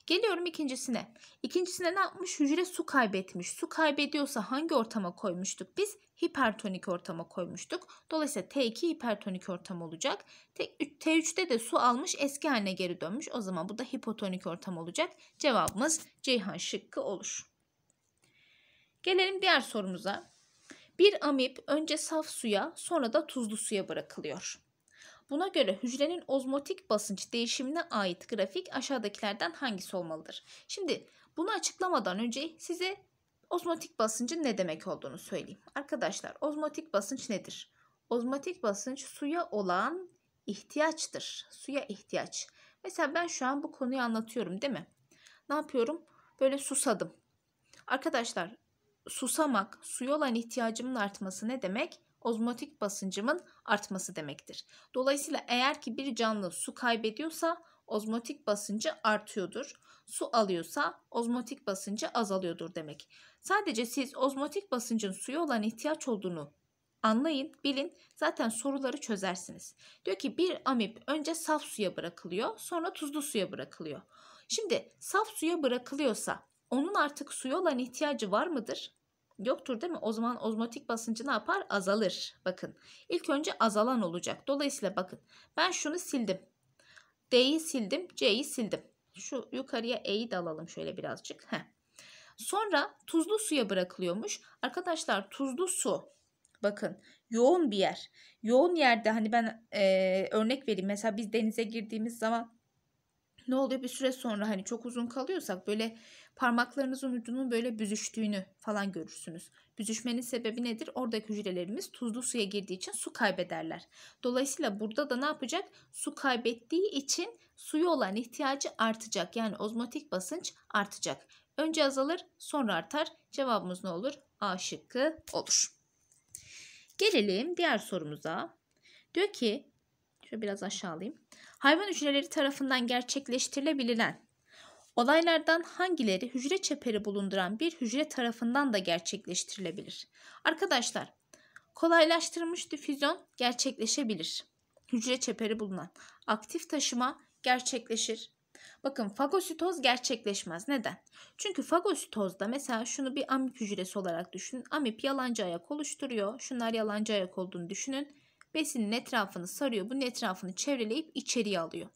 Geliyorum ikincisine. İkincisine ne yapmış? Hücre su kaybetmiş. Su kaybediyorsa hangi ortama koymuştuk biz? Hipertonik ortama koymuştuk. Dolayısıyla T2 hipertonik ortam olacak. T3'te de su almış eski haline geri dönmüş. O zaman bu da hipotonik ortam olacak. Cevabımız Ceyhan şıkkı olur. Gelelim diğer sorumuza. Bir amip önce saf suya sonra da tuzlu suya bırakılıyor. Buna göre hücrenin ozmotik basınç değişimine ait grafik aşağıdakilerden hangisi olmalıdır? Şimdi bunu açıklamadan önce size ozmotik basıncın ne demek olduğunu söyleyeyim. Arkadaşlar ozmotik basınç nedir? Ozmotik basınç suya olan ihtiyaçtır. Suya ihtiyaç. Mesela ben şu an bu konuyu anlatıyorum değil mi? Ne yapıyorum? Böyle susadım. Arkadaşlar susamak, suya olan ihtiyacımın artması ne demek? Ozmotik basıncımın artması demektir. Dolayısıyla eğer ki bir canlı su kaybediyorsa ozmotik basıncı artıyordur. Su alıyorsa ozmotik basıncı azalıyordur demek. Sadece siz ozmotik basıncın suya olan ihtiyaç olduğunu anlayın, bilin. Zaten soruları çözersiniz. Diyor ki bir amip önce saf suya bırakılıyor, sonra tuzlu suya bırakılıyor. Şimdi saf suya bırakılıyorsa onun artık suya olan ihtiyacı var mıdır? yoktur değil mi? O zaman ozmotik basıncı ne yapar? Azalır. Bakın ilk önce azalan olacak. Dolayısıyla bakın ben şunu sildim. D'yi sildim, C'yi sildim. Şu yukarıya E'yi de alalım şöyle birazcık. Heh. Sonra tuzlu suya bırakılıyormuş. Arkadaşlar tuzlu su bakın yoğun bir yer. Yoğun yerde hani ben e, örnek vereyim. Mesela biz denize girdiğimiz zaman ne oluyor bir süre sonra hani çok uzun kalıyorsak böyle parmaklarınızın ucunun böyle büzüştüğünü falan görürsünüz. Büzüşmenin sebebi nedir? Oradaki hücrelerimiz tuzlu suya girdiği için su kaybederler. Dolayısıyla burada da ne yapacak? Su kaybettiği için suyu olan ihtiyacı artacak. Yani ozmotik basınç artacak. Önce azalır sonra artar. Cevabımız ne olur? A şıkkı olur. Gelelim diğer sorumuza. Diyor ki, şöyle biraz aşağı hayvan hücreleri tarafından gerçekleştirilebilen Olaylardan hangileri hücre çeperi bulunduran bir hücre tarafından da gerçekleştirilebilir? Arkadaşlar, kolaylaştırılmış difüzyon gerçekleşebilir. Hücre çeperi bulunan aktif taşıma gerçekleşir. Bakın fagositoz gerçekleşmez. Neden? Çünkü fagositozda mesela şunu bir amip hücresi olarak düşünün. Amip yalancı ayak oluşturuyor. Şunlar yalancı ayak olduğunu düşünün. Besinin etrafını sarıyor. Bunun etrafını çevreleyip içeriye alıyor.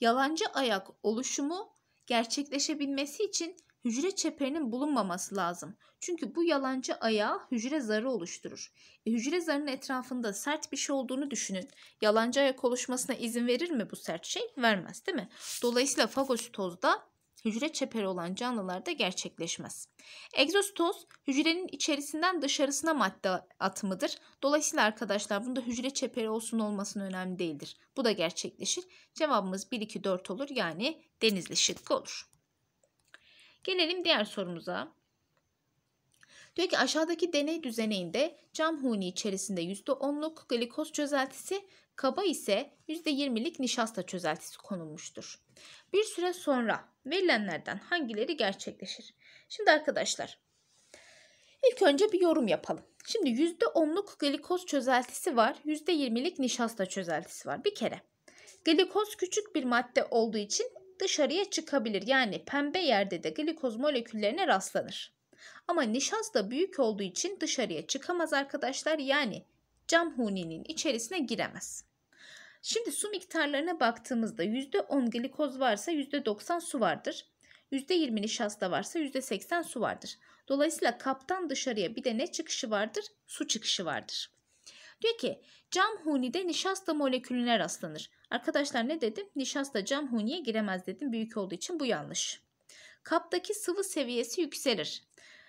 Yalancı ayak oluşumu gerçekleşebilmesi için hücre çeperinin bulunmaması lazım. Çünkü bu yalancı ayağı hücre zarı oluşturur. E, hücre zarının etrafında sert bir şey olduğunu düşünün. Yalancı ayak oluşmasına izin verir mi bu sert şey? Vermez değil mi? Dolayısıyla fagositozda hücre çeperi olan canlılarda gerçekleşmez. Egzostoz hücrenin içerisinden dışarısına madde atımıdır. Dolayısıyla arkadaşlar bunda hücre çeperi olsun olmasın önemli değildir. Bu da gerçekleşir. Cevabımız 1 2 4 olur. Yani denizli şıkkı olur. Gelelim diğer sorumuza. Diyor ki aşağıdaki deney düzeneğinde cam huni içerisinde %10'luk glikoz çözeltisi, kaba ise %20'lik nişasta çözeltisi konulmuştur. Bir süre sonra Verilenlerden hangileri gerçekleşir? Şimdi arkadaşlar ilk önce bir yorum yapalım. Şimdi %10'luk glikoz çözeltisi var. %20'lik nişasta çözeltisi var. Bir kere glikoz küçük bir madde olduğu için dışarıya çıkabilir. Yani pembe yerde de glikoz moleküllerine rastlanır. Ama nişasta büyük olduğu için dışarıya çıkamaz arkadaşlar. Yani cam huninin içerisine giremez. Şimdi su miktarlarına baktığımızda %10 glikoz varsa %90 su vardır. %20 nişasta varsa %80 su vardır. Dolayısıyla kaptan dışarıya bir de ne çıkışı vardır? Su çıkışı vardır. Diyor ki cam camhunide nişasta molekülüne rastlanır. Arkadaşlar ne dedim? Nişasta cam camhuniye giremez dedim. Büyük olduğu için bu yanlış. Kaptaki sıvı seviyesi yükselir.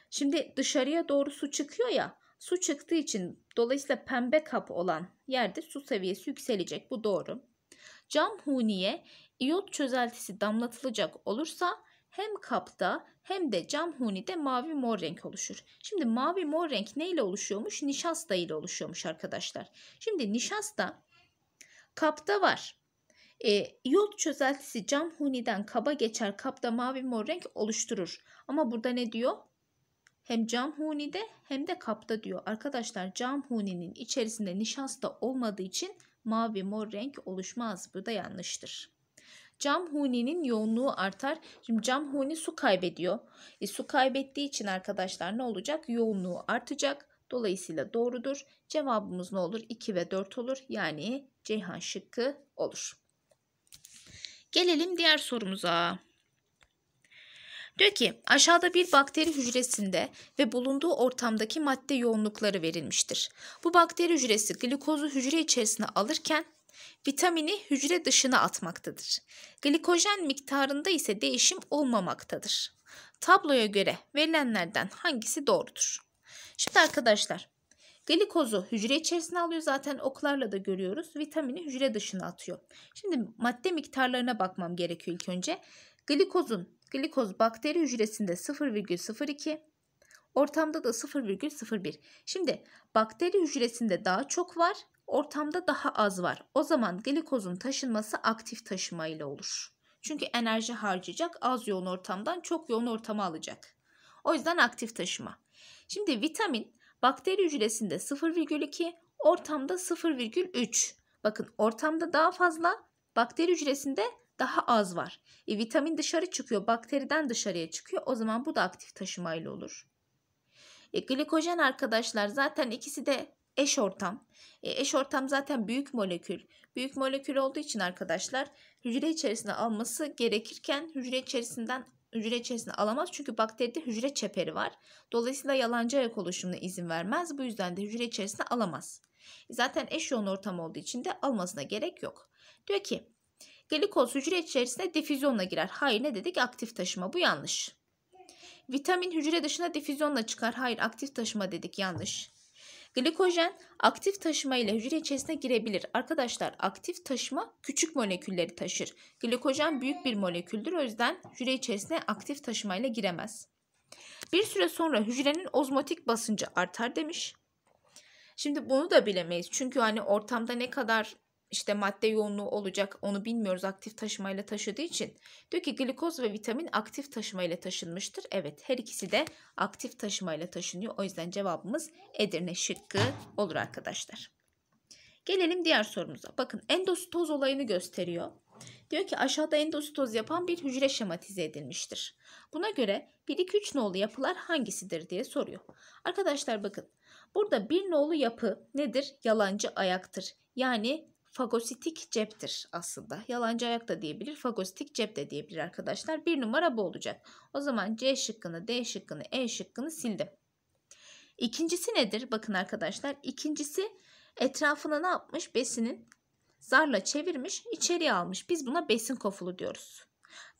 Şimdi dışarıya doğru su çıkıyor ya. Su çıktığı için dolayısıyla pembe kap olan yerde su seviyesi yükselecek. Bu doğru. Cam huniye iot çözeltisi damlatılacak olursa hem kapta hem de cam hunide mavi mor renk oluşur. Şimdi mavi mor renk neyle oluşuyormuş? Nişasta ile oluşuyormuş arkadaşlar. Şimdi nişasta kapta var. E, iyot çözeltisi cam huniden kaba geçer kapta mavi mor renk oluşturur. Ama burada ne diyor? Hem camhunide hem de kapta diyor. Arkadaşlar camhuninin içerisinde nişasta olmadığı için mavi mor renk oluşmaz. Bu da yanlıştır. Camhuni'nin yoğunluğu artar. Şimdi camhuni su kaybediyor. E, su kaybettiği için arkadaşlar ne olacak? Yoğunluğu artacak. Dolayısıyla doğrudur. Cevabımız ne olur? 2 ve 4 olur. Yani Ceyhan şıkkı olur. Gelelim diğer sorumuza. Diyor ki aşağıda bir bakteri hücresinde ve bulunduğu ortamdaki madde yoğunlukları verilmiştir. Bu bakteri hücresi glikozu hücre içerisine alırken vitamini hücre dışına atmaktadır. Glikojen miktarında ise değişim olmamaktadır. Tabloya göre verilenlerden hangisi doğrudur? Şimdi arkadaşlar Glikozu hücre içerisine alıyor zaten oklarla da görüyoruz. Vitamini hücre dışına atıyor. Şimdi madde miktarlarına bakmam gerekiyor ilk önce. Glikozun Glikoz bakteri hücresinde 0,02, ortamda da 0,01. Şimdi bakteri hücresinde daha çok var, ortamda daha az var. O zaman glikozun taşınması aktif taşıma ile olur. Çünkü enerji harcayacak, az yoğun ortamdan çok yoğun ortama alacak. O yüzden aktif taşıma. Şimdi vitamin bakteri hücresinde 0,2, ortamda 0,3. Bakın ortamda daha fazla, bakteri hücresinde daha az var. E, vitamin dışarı çıkıyor, bakteriden dışarıya çıkıyor. O zaman bu da aktif taşımayla olur. E, glikojen arkadaşlar zaten ikisi de eş ortam. E, eş ortam zaten büyük molekül. Büyük molekül olduğu için arkadaşlar hücre içerisinde alması gerekirken hücre içerisinden hücre içerisine alamaz çünkü bakteride hücre çeperi var. Dolayısıyla yalancı ayak oluşumuna izin vermez. Bu yüzden de hücre içerisine alamaz. E, zaten eş yoğun ortam olduğu için de almasına gerek yok. Diyor ki Glikoz hücre içerisine difüzyonla girer. Hayır ne dedik? Aktif taşıma. Bu yanlış. Vitamin hücre dışına difüzyonla çıkar. Hayır aktif taşıma dedik. Yanlış. Glikojen aktif taşıma ile hücre içerisine girebilir. Arkadaşlar aktif taşıma küçük molekülleri taşır. Glikojen büyük bir moleküldür o yüzden hücre içerisine aktif taşıma ile giremez. Bir süre sonra hücrenin ozmotik basıncı artar demiş. Şimdi bunu da bilemeyiz. Çünkü hani ortamda ne kadar işte madde yoğunluğu olacak onu bilmiyoruz aktif taşımayla taşıdığı için. Diyor ki glikoz ve vitamin aktif taşımayla taşınmıştır. Evet her ikisi de aktif taşımayla taşınıyor. O yüzden cevabımız Edirne şıkkı olur arkadaşlar. Gelelim diğer sorumuza. Bakın endositoz olayını gösteriyor. Diyor ki aşağıda endositoz yapan bir hücre şematize edilmiştir. Buna göre 1-2-3 nolu yapılar hangisidir diye soruyor. Arkadaşlar bakın burada bir nolu yapı nedir? Yalancı ayaktır. Yani fagositik ceptir aslında. Yalancı ayak da diyebilir, fagositik cep de diyebilir arkadaşlar. Bir numara bu olacak. O zaman C şıkkını, D şıkkını, E şıkkını sildim. İkincisi nedir? Bakın arkadaşlar. ikincisi etrafına ne yapmış? Besinin zarla çevirmiş, içeriye almış. Biz buna besin kofulu diyoruz.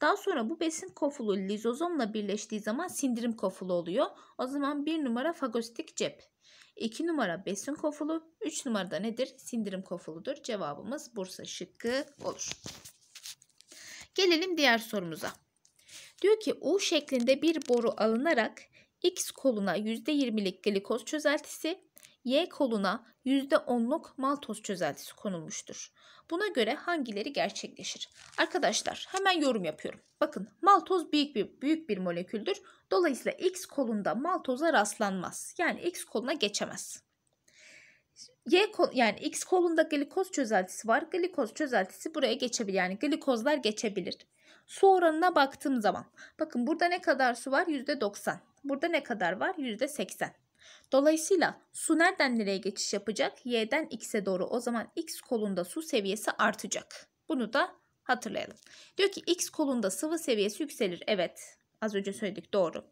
Daha sonra bu besin kofulu lizozomla birleştiği zaman sindirim kofulu oluyor. O zaman bir numara fagositik cep. 2 numara besin kofulu, 3 numarada nedir? Sindirim kofuludur. Cevabımız Bursa şıkkı olur. Gelelim diğer sorumuza. Diyor ki U şeklinde bir boru alınarak X koluna %20'lik glikoz çözeltisi, Y koluna %10'luk maltoz çözeltisi konulmuştur. Buna göre hangileri gerçekleşir? Arkadaşlar hemen yorum yapıyorum. Bakın maltoz büyük bir, büyük bir moleküldür. Dolayısıyla X kolunda maltoza rastlanmaz. Yani X koluna geçemez. Y kol, yani X kolunda glikoz çözeltisi var. Glikoz çözeltisi buraya geçebilir. Yani glikozlar geçebilir. Su oranına baktığım zaman bakın burada ne kadar su var? %90. Burada ne kadar var? %80. Dolayısıyla su nereden nereye geçiş yapacak? Y'den X'e doğru. O zaman X kolunda su seviyesi artacak. Bunu da hatırlayalım. Diyor ki X kolunda sıvı seviyesi yükselir. Evet az önce söyledik doğru.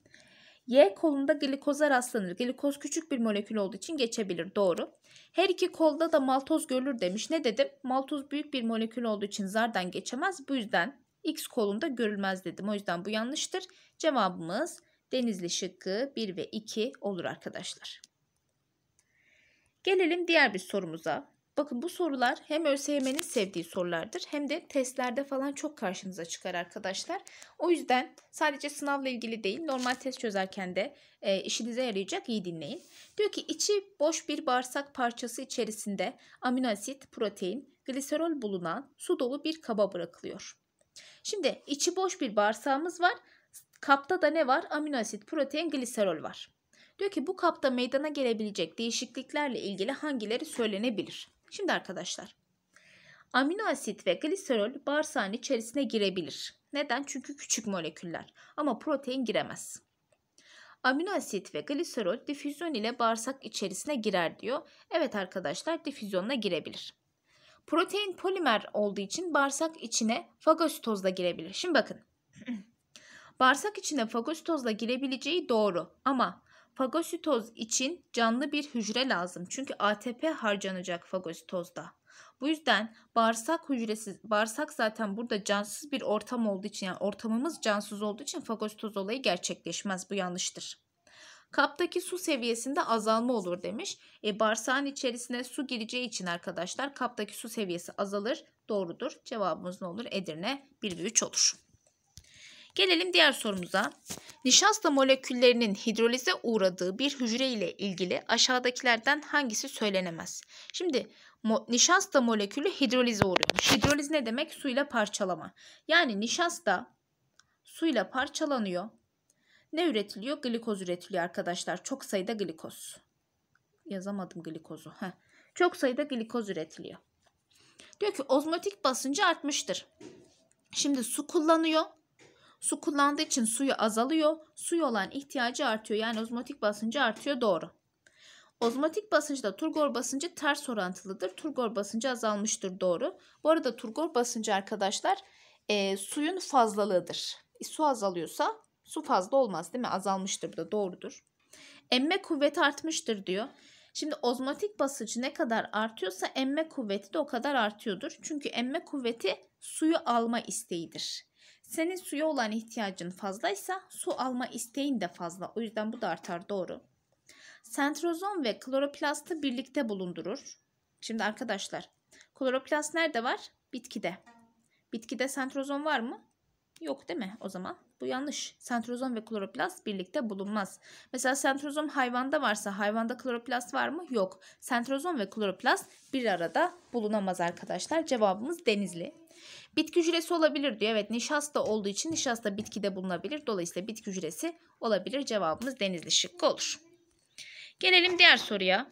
Y kolunda glikoza rastlanır. Glikoz küçük bir molekül olduğu için geçebilir. Doğru. Her iki kolda da maltoz görülür demiş. Ne dedim? Maltoz büyük bir molekül olduğu için zardan geçemez. Bu yüzden X kolunda görülmez dedim. O yüzden bu yanlıştır. Cevabımız Denizli şıkkı 1 ve 2 olur arkadaşlar. Gelelim diğer bir sorumuza. Bakın bu sorular hem ÖSYM'nin sevdiği sorulardır hem de testlerde falan çok karşınıza çıkar arkadaşlar. O yüzden sadece sınavla ilgili değil normal test çözerken de e, işinize yarayacak iyi dinleyin. Diyor ki içi boş bir bağırsak parçası içerisinde aminoasit, protein, gliserol bulunan su dolu bir kaba bırakılıyor. Şimdi içi boş bir bağırsağımız var Kapta da ne var? Amino asit, protein, gliserol var. Diyor ki bu kapta meydana gelebilecek değişikliklerle ilgili hangileri söylenebilir? Şimdi arkadaşlar amino asit ve gliserol bağırsağın içerisine girebilir. Neden? Çünkü küçük moleküller ama protein giremez. Amino asit ve gliserol difüzyon ile bağırsak içerisine girer diyor. Evet arkadaşlar difüzyonla girebilir. Protein polimer olduğu için bağırsak içine fagositozla girebilir. Şimdi bakın Bağırsak içine fagositozla girebileceği doğru ama fagositoz için canlı bir hücre lazım. Çünkü ATP harcanacak fagositozda. Bu yüzden bağırsak hücresi, bağırsak zaten burada cansız bir ortam olduğu için yani ortamımız cansız olduğu için fagositoz olayı gerçekleşmez. Bu yanlıştır. Kaptaki su seviyesinde azalma olur demiş. E, bağırsağın içerisine su gireceği için arkadaşlar kaptaki su seviyesi azalır. Doğrudur. Cevabımız ne olur? Edirne 1 ve 3 olur. Gelelim diğer sorumuza. Nişasta moleküllerinin hidrolize uğradığı bir hücre ile ilgili aşağıdakilerden hangisi söylenemez? Şimdi mo nişasta molekülü hidrolize uğruyor. Hidroliz ne demek? Suyla parçalama. Yani nişasta suyla parçalanıyor. Ne üretiliyor? Glikoz üretiliyor arkadaşlar. Çok sayıda glikoz. Yazamadım glikozu. Heh. Çok sayıda glikoz üretiliyor. Diyor ki ozmotik basıncı artmıştır. Şimdi su kullanıyor. Su kullandığı için suyu azalıyor. suyu olan ihtiyacı artıyor. Yani ozmotik basıncı artıyor doğru. Ozmotik basınçla turgor basıncı ters orantılıdır. Turgor basıncı azalmıştır doğru. Bu arada turgor basıncı arkadaşlar e, suyun fazlalığıdır. E, su azalıyorsa su fazla olmaz değil mi? Azalmıştır bu da doğrudur. Emme kuvveti artmıştır diyor. Şimdi ozmotik basıncı ne kadar artıyorsa emme kuvveti de o kadar artıyordur. Çünkü emme kuvveti suyu alma isteğidir. Senin suya olan ihtiyacın fazlaysa su alma isteğin de fazla. O yüzden bu da artar doğru. Sentrozom ve kloroplastı birlikte bulundurur. Şimdi arkadaşlar kloroplast nerede var? Bitkide. Bitkide sentrozom var mı? Yok değil mi o zaman? Bu yanlış. Sentrozom ve kloroplast birlikte bulunmaz. Mesela sentrozom hayvanda varsa hayvanda kloroplast var mı? Yok. Sentrozom ve kloroplast bir arada bulunamaz arkadaşlar. Cevabımız denizli. Bitki hücresi olabilir diyor. Evet nişasta olduğu için nişasta bitkide bulunabilir. Dolayısıyla bitki hücresi olabilir. Cevabımız denizli şıkkı olur. Gelelim diğer soruya.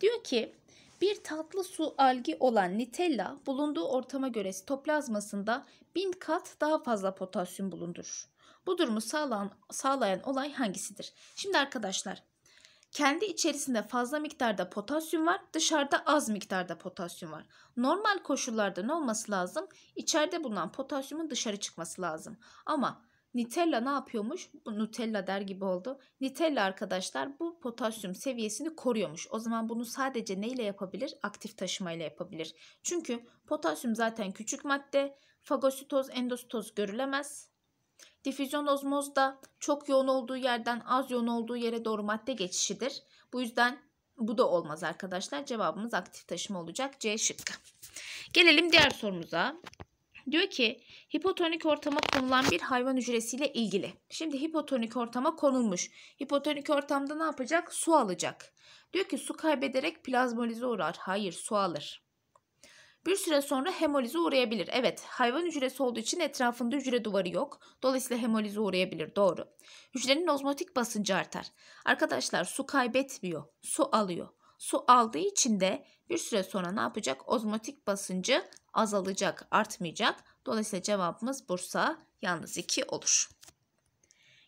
Diyor ki bir tatlı su algi olan Nitella bulunduğu ortama göre sitoplazmasında bin kat daha fazla potasyum bulundurur. Bu durumu sağlayan, sağlayan olay hangisidir? Şimdi arkadaşlar kendi içerisinde fazla miktarda potasyum var, dışarıda az miktarda potasyum var. Normal koşullarda ne olması lazım? İçeride bulunan potasyumun dışarı çıkması lazım. Ama Nutella ne yapıyormuş? Bu Nutella der gibi oldu. Nutella arkadaşlar bu potasyum seviyesini koruyormuş. O zaman bunu sadece neyle yapabilir? Aktif taşımayla yapabilir. Çünkü potasyum zaten küçük madde. Fagositoz, endositoz görülemez. Difüzyon da çok yoğun olduğu yerden az yoğun olduğu yere doğru madde geçişidir. Bu yüzden bu da olmaz arkadaşlar. Cevabımız aktif taşıma olacak. C şıkkı. Gelelim diğer sorumuza. Diyor ki hipotonik ortama konulan bir hayvan hücresiyle ilgili. Şimdi hipotonik ortama konulmuş. Hipotonik ortamda ne yapacak? Su alacak. Diyor ki su kaybederek plazmolize uğrar. Hayır su alır. Bir süre sonra hemolize uğrayabilir. Evet hayvan hücresi olduğu için etrafında hücre duvarı yok. Dolayısıyla hemolize uğrayabilir. Doğru. Hücrenin ozmotik basıncı artar. Arkadaşlar su kaybetmiyor. Su alıyor. Su aldığı için de bir süre sonra ne yapacak? Ozmotik basıncı azalacak, artmayacak. Dolayısıyla cevabımız Bursa yalnız 2 olur.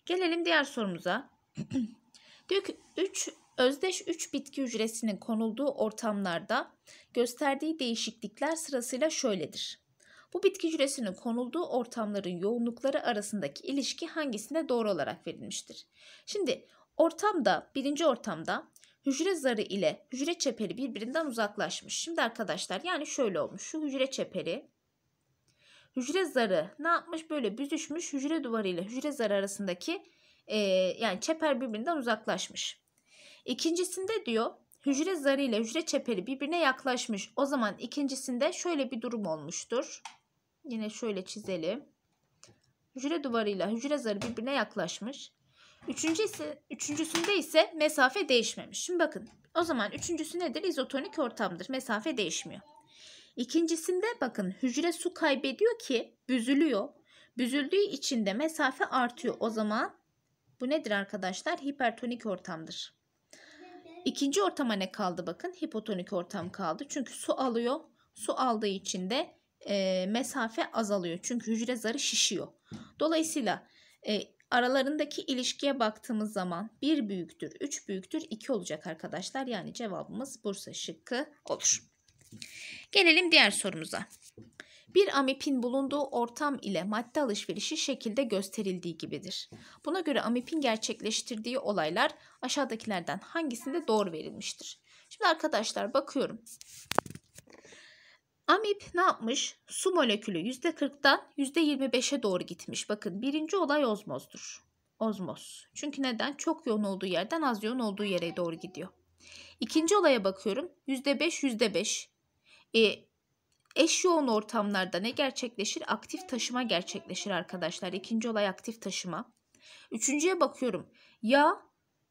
Gelelim diğer sorumuza. Diyor ki 3 özdeş 3 bitki hücresinin konulduğu ortamlarda gösterdiği değişiklikler sırasıyla şöyledir. Bu bitki hücresinin konulduğu ortamların yoğunlukları arasındaki ilişki hangisinde doğru olarak verilmiştir? Şimdi ortamda, birinci ortamda hücre zarı ile hücre çeperi birbirinden uzaklaşmış. Şimdi arkadaşlar yani şöyle olmuş. Şu hücre çeperi hücre zarı ne yapmış? Böyle büzüşmüş hücre duvarı ile hücre zarı arasındaki e, yani çeper birbirinden uzaklaşmış. İkincisinde diyor hücre zarı ile hücre çeperi birbirine yaklaşmış. O zaman ikincisinde şöyle bir durum olmuştur. Yine şöyle çizelim. Hücre duvarıyla hücre zarı birbirine yaklaşmış. Üçüncü üçüncüsünde ise mesafe değişmemiş. Şimdi bakın o zaman üçüncüsü nedir? İzotonik ortamdır. Mesafe değişmiyor. İkincisinde bakın hücre su kaybediyor ki büzülüyor. Büzüldüğü için de mesafe artıyor. O zaman bu nedir arkadaşlar? Hipertonik ortamdır. İkinci ortama ne kaldı bakın? Hipotonik ortam kaldı. Çünkü su alıyor. Su aldığı için de e, mesafe azalıyor. Çünkü hücre zarı şişiyor. Dolayısıyla e, aralarındaki ilişkiye baktığımız zaman 1 büyüktür 3 büyüktür 2 olacak arkadaşlar. Yani cevabımız Bursa şıkkı olur. Gelelim diğer sorumuza. Bir amipin bulunduğu ortam ile madde alışverişi şekilde gösterildiği gibidir. Buna göre amipin gerçekleştirdiği olaylar aşağıdakilerden hangisinde doğru verilmiştir? Şimdi arkadaşlar bakıyorum. Amip ne yapmış? Su molekülü %40'dan %25'e doğru gitmiş. Bakın birinci olay ozmozdur. Ozmoz. Çünkü neden? Çok yoğun olduğu yerden az yoğun olduğu yere doğru gidiyor. İkinci olaya bakıyorum. %5, %5. E, eş yoğun ortamlarda ne gerçekleşir? Aktif taşıma gerçekleşir arkadaşlar. İkinci olay aktif taşıma. Üçüncüye bakıyorum. Yağ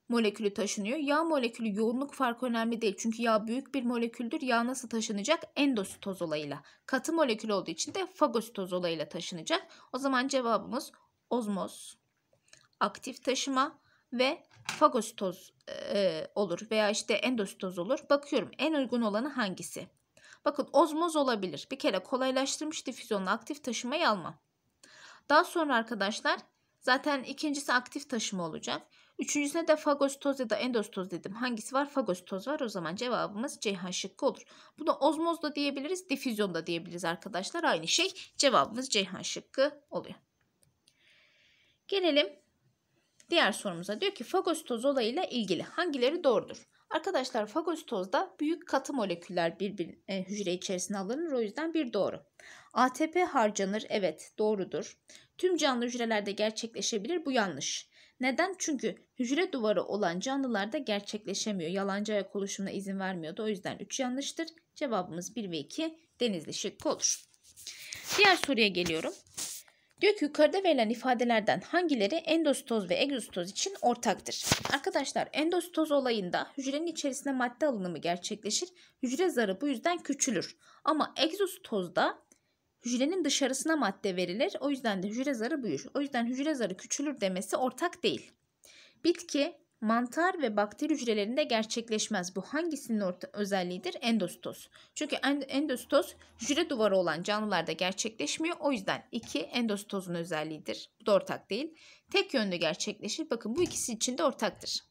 molekülü taşınıyor. Yağ molekülü yoğunluk farkı önemli değil. Çünkü yağ büyük bir moleküldür. Yağ nasıl taşınacak? Endositoz olayıyla. Katı molekül olduğu için de fagositoz olayıyla taşınacak. O zaman cevabımız ozmoz, aktif taşıma ve fagositoz e, olur veya işte endositoz olur. Bakıyorum en uygun olanı hangisi? Bakın ozmoz olabilir. Bir kere kolaylaştırmış difüzyonla aktif taşımayı alma. Daha sonra arkadaşlar zaten ikincisi aktif taşıma olacak. Üçüncüsüne de fagositoz ya da endositoz dedim. Hangisi var? Fagositoz var. O zaman cevabımız Ceyhan şıkkı olur. Bunu ozmoz da diyebiliriz, difüzyon da diyebiliriz arkadaşlar. Aynı şey. Cevabımız Ceyhan şıkkı oluyor. Gelelim diğer sorumuza. Diyor ki fagositoz olayıyla ilgili hangileri doğrudur? Arkadaşlar fagositozda büyük katı moleküller bir, bir e, hücre içerisine alınır. O yüzden bir doğru. ATP harcanır. Evet doğrudur. Tüm canlı hücrelerde gerçekleşebilir. Bu yanlış. Neden? Çünkü hücre duvarı olan canlılarda gerçekleşemiyor. Yalancı ayak oluşumuna izin vermiyordu. O yüzden 3 yanlıştır. Cevabımız 1 ve 2 denizli şıkkı olur. Diğer soruya geliyorum. Diyor ki yukarıda verilen ifadelerden hangileri endostoz ve egzostoz için ortaktır? Arkadaşlar endostoz olayında hücrenin içerisine madde alınımı gerçekleşir. Hücre zarı bu yüzden küçülür. Ama egzostozda hücrenin dışarısına madde verilir. O yüzden de hücre zarı büyür. O yüzden hücre zarı küçülür demesi ortak değil. Bitki, mantar ve bakteri hücrelerinde gerçekleşmez. Bu hangisinin orta özelliğidir? Endostoz. Çünkü endostoz hücre duvarı olan canlılarda gerçekleşmiyor. O yüzden 2 endostozun özelliğidir. Bu da ortak değil. Tek yönlü gerçekleşir. Bakın bu ikisi için de ortaktır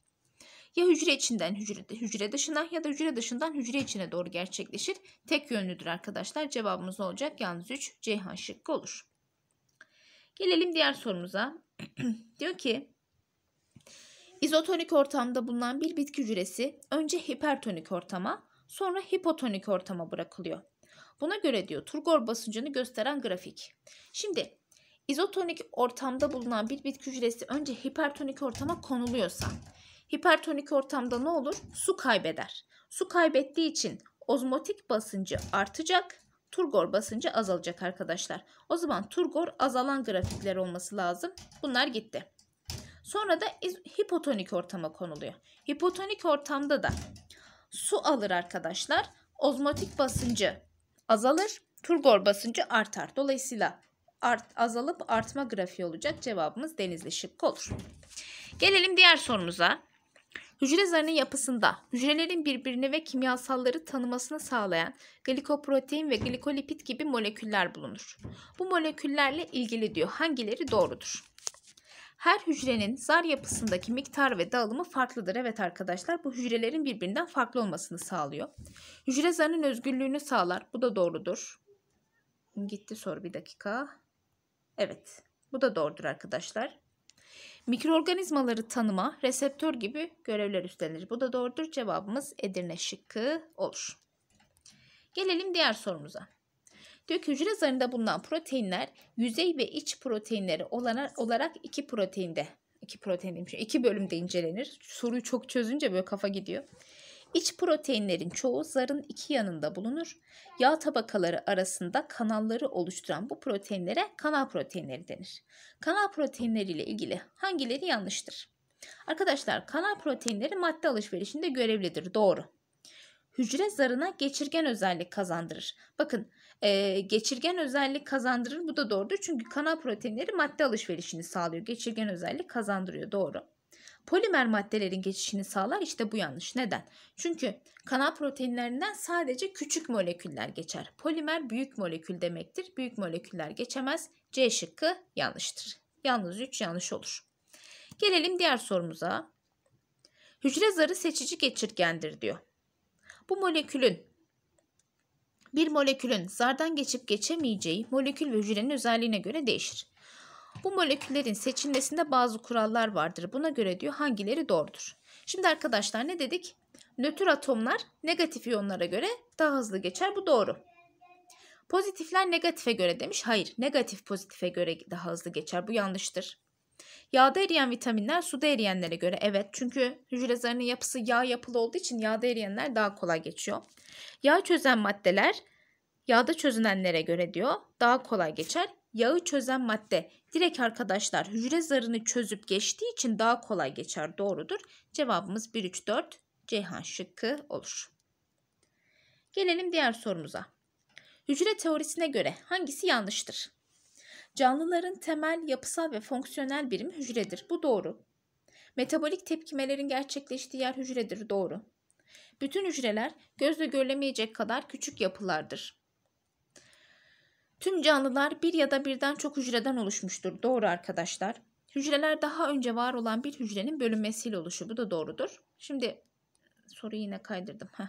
ya hücre içinden hücre, hücre dışına ya da hücre dışından hücre içine doğru gerçekleşir. Tek yönlüdür arkadaşlar. Cevabımız ne olacak? Yalnız 3 Ceyhan şıkkı olur. Gelelim diğer sorumuza. Diyor ki izotonik ortamda bulunan bir bitki hücresi önce hipertonik ortama sonra hipotonik ortama bırakılıyor. Buna göre diyor turgor basıncını gösteren grafik. Şimdi izotonik ortamda bulunan bir bitki hücresi önce hipertonik ortama konuluyorsa Hipertonik ortamda ne olur? Su kaybeder. Su kaybettiği için ozmotik basıncı artacak, turgor basıncı azalacak arkadaşlar. O zaman turgor azalan grafikler olması lazım. Bunlar gitti. Sonra da hipotonik ortama konuluyor. Hipotonik ortamda da su alır arkadaşlar. Ozmotik basıncı azalır, turgor basıncı artar. Dolayısıyla art, azalıp artma grafiği olacak. Cevabımız denizli şıkkı olur. Gelelim diğer sorumuza. Hücre zarının yapısında hücrelerin birbirini ve kimyasalları tanımasını sağlayan glikoprotein ve glikolipit gibi moleküller bulunur. Bu moleküllerle ilgili diyor hangileri doğrudur? Her hücrenin zar yapısındaki miktar ve dağılımı farklıdır. Evet arkadaşlar bu hücrelerin birbirinden farklı olmasını sağlıyor. Hücre zarının özgürlüğünü sağlar. Bu da doğrudur. Gitti soru bir dakika. Evet bu da doğrudur arkadaşlar. Mikroorganizmaları tanıma, reseptör gibi görevler üstlenir. Bu da doğrudur. Cevabımız Edirne şıkkı olur. Gelelim diğer sorumuza. Diyor hücre zarında bulunan proteinler yüzey ve iç proteinleri olarak iki proteinde iki protein demiş. bölümde incelenir. Soruyu çok çözünce böyle kafa gidiyor. İç proteinlerin çoğu zarın iki yanında bulunur. Yağ tabakaları arasında kanalları oluşturan bu proteinlere kanal proteinleri denir. Kanal proteinleri ile ilgili hangileri yanlıştır? Arkadaşlar kanal proteinleri madde alışverişinde görevlidir. Doğru. Hücre zarına geçirgen özellik kazandırır. Bakın e, geçirgen özellik kazandırır bu da doğrudur. Çünkü kanal proteinleri madde alışverişini sağlıyor. Geçirgen özellik kazandırıyor. Doğru polimer maddelerin geçişini sağlar. İşte bu yanlış. Neden? Çünkü kanal proteinlerinden sadece küçük moleküller geçer. Polimer büyük molekül demektir. Büyük moleküller geçemez. C şıkkı yanlıştır. Yalnız 3 yanlış olur. Gelelim diğer sorumuza. Hücre zarı seçici geçirgendir diyor. Bu molekülün bir molekülün zardan geçip geçemeyeceği molekül ve hücrenin özelliğine göre değişir. Bu moleküllerin seçilmesinde bazı kurallar vardır. Buna göre diyor hangileri doğrudur. Şimdi arkadaşlar ne dedik? Nötr atomlar negatif iyonlara göre daha hızlı geçer. Bu doğru. Pozitifler negatife göre demiş. Hayır, negatif pozitife göre daha hızlı geçer. Bu yanlıştır. Yağda eriyen vitaminler suda eriyenlere göre evet. Çünkü hücre zarının yapısı yağ yapılı olduğu için yağda eriyenler daha kolay geçiyor. Yağ çözen maddeler yağda çözünenlere göre diyor daha kolay geçer. Yağı çözen madde direkt arkadaşlar hücre zarını çözüp geçtiği için daha kolay geçer doğrudur. Cevabımız 1, 3, 4 Ceyhan şıkkı olur. Gelelim diğer sorumuza. Hücre teorisine göre hangisi yanlıştır? Canlıların temel, yapısal ve fonksiyonel birimi hücredir. Bu doğru. Metabolik tepkimelerin gerçekleştiği yer hücredir. Doğru. Bütün hücreler gözle görülemeyecek kadar küçük yapılardır. Tüm canlılar bir ya da birden çok hücreden oluşmuştur. Doğru arkadaşlar. Hücreler daha önce var olan bir hücrenin bölünmesiyle oluşur. Bu da doğrudur. Şimdi soruyu yine kaydırdım. Heh.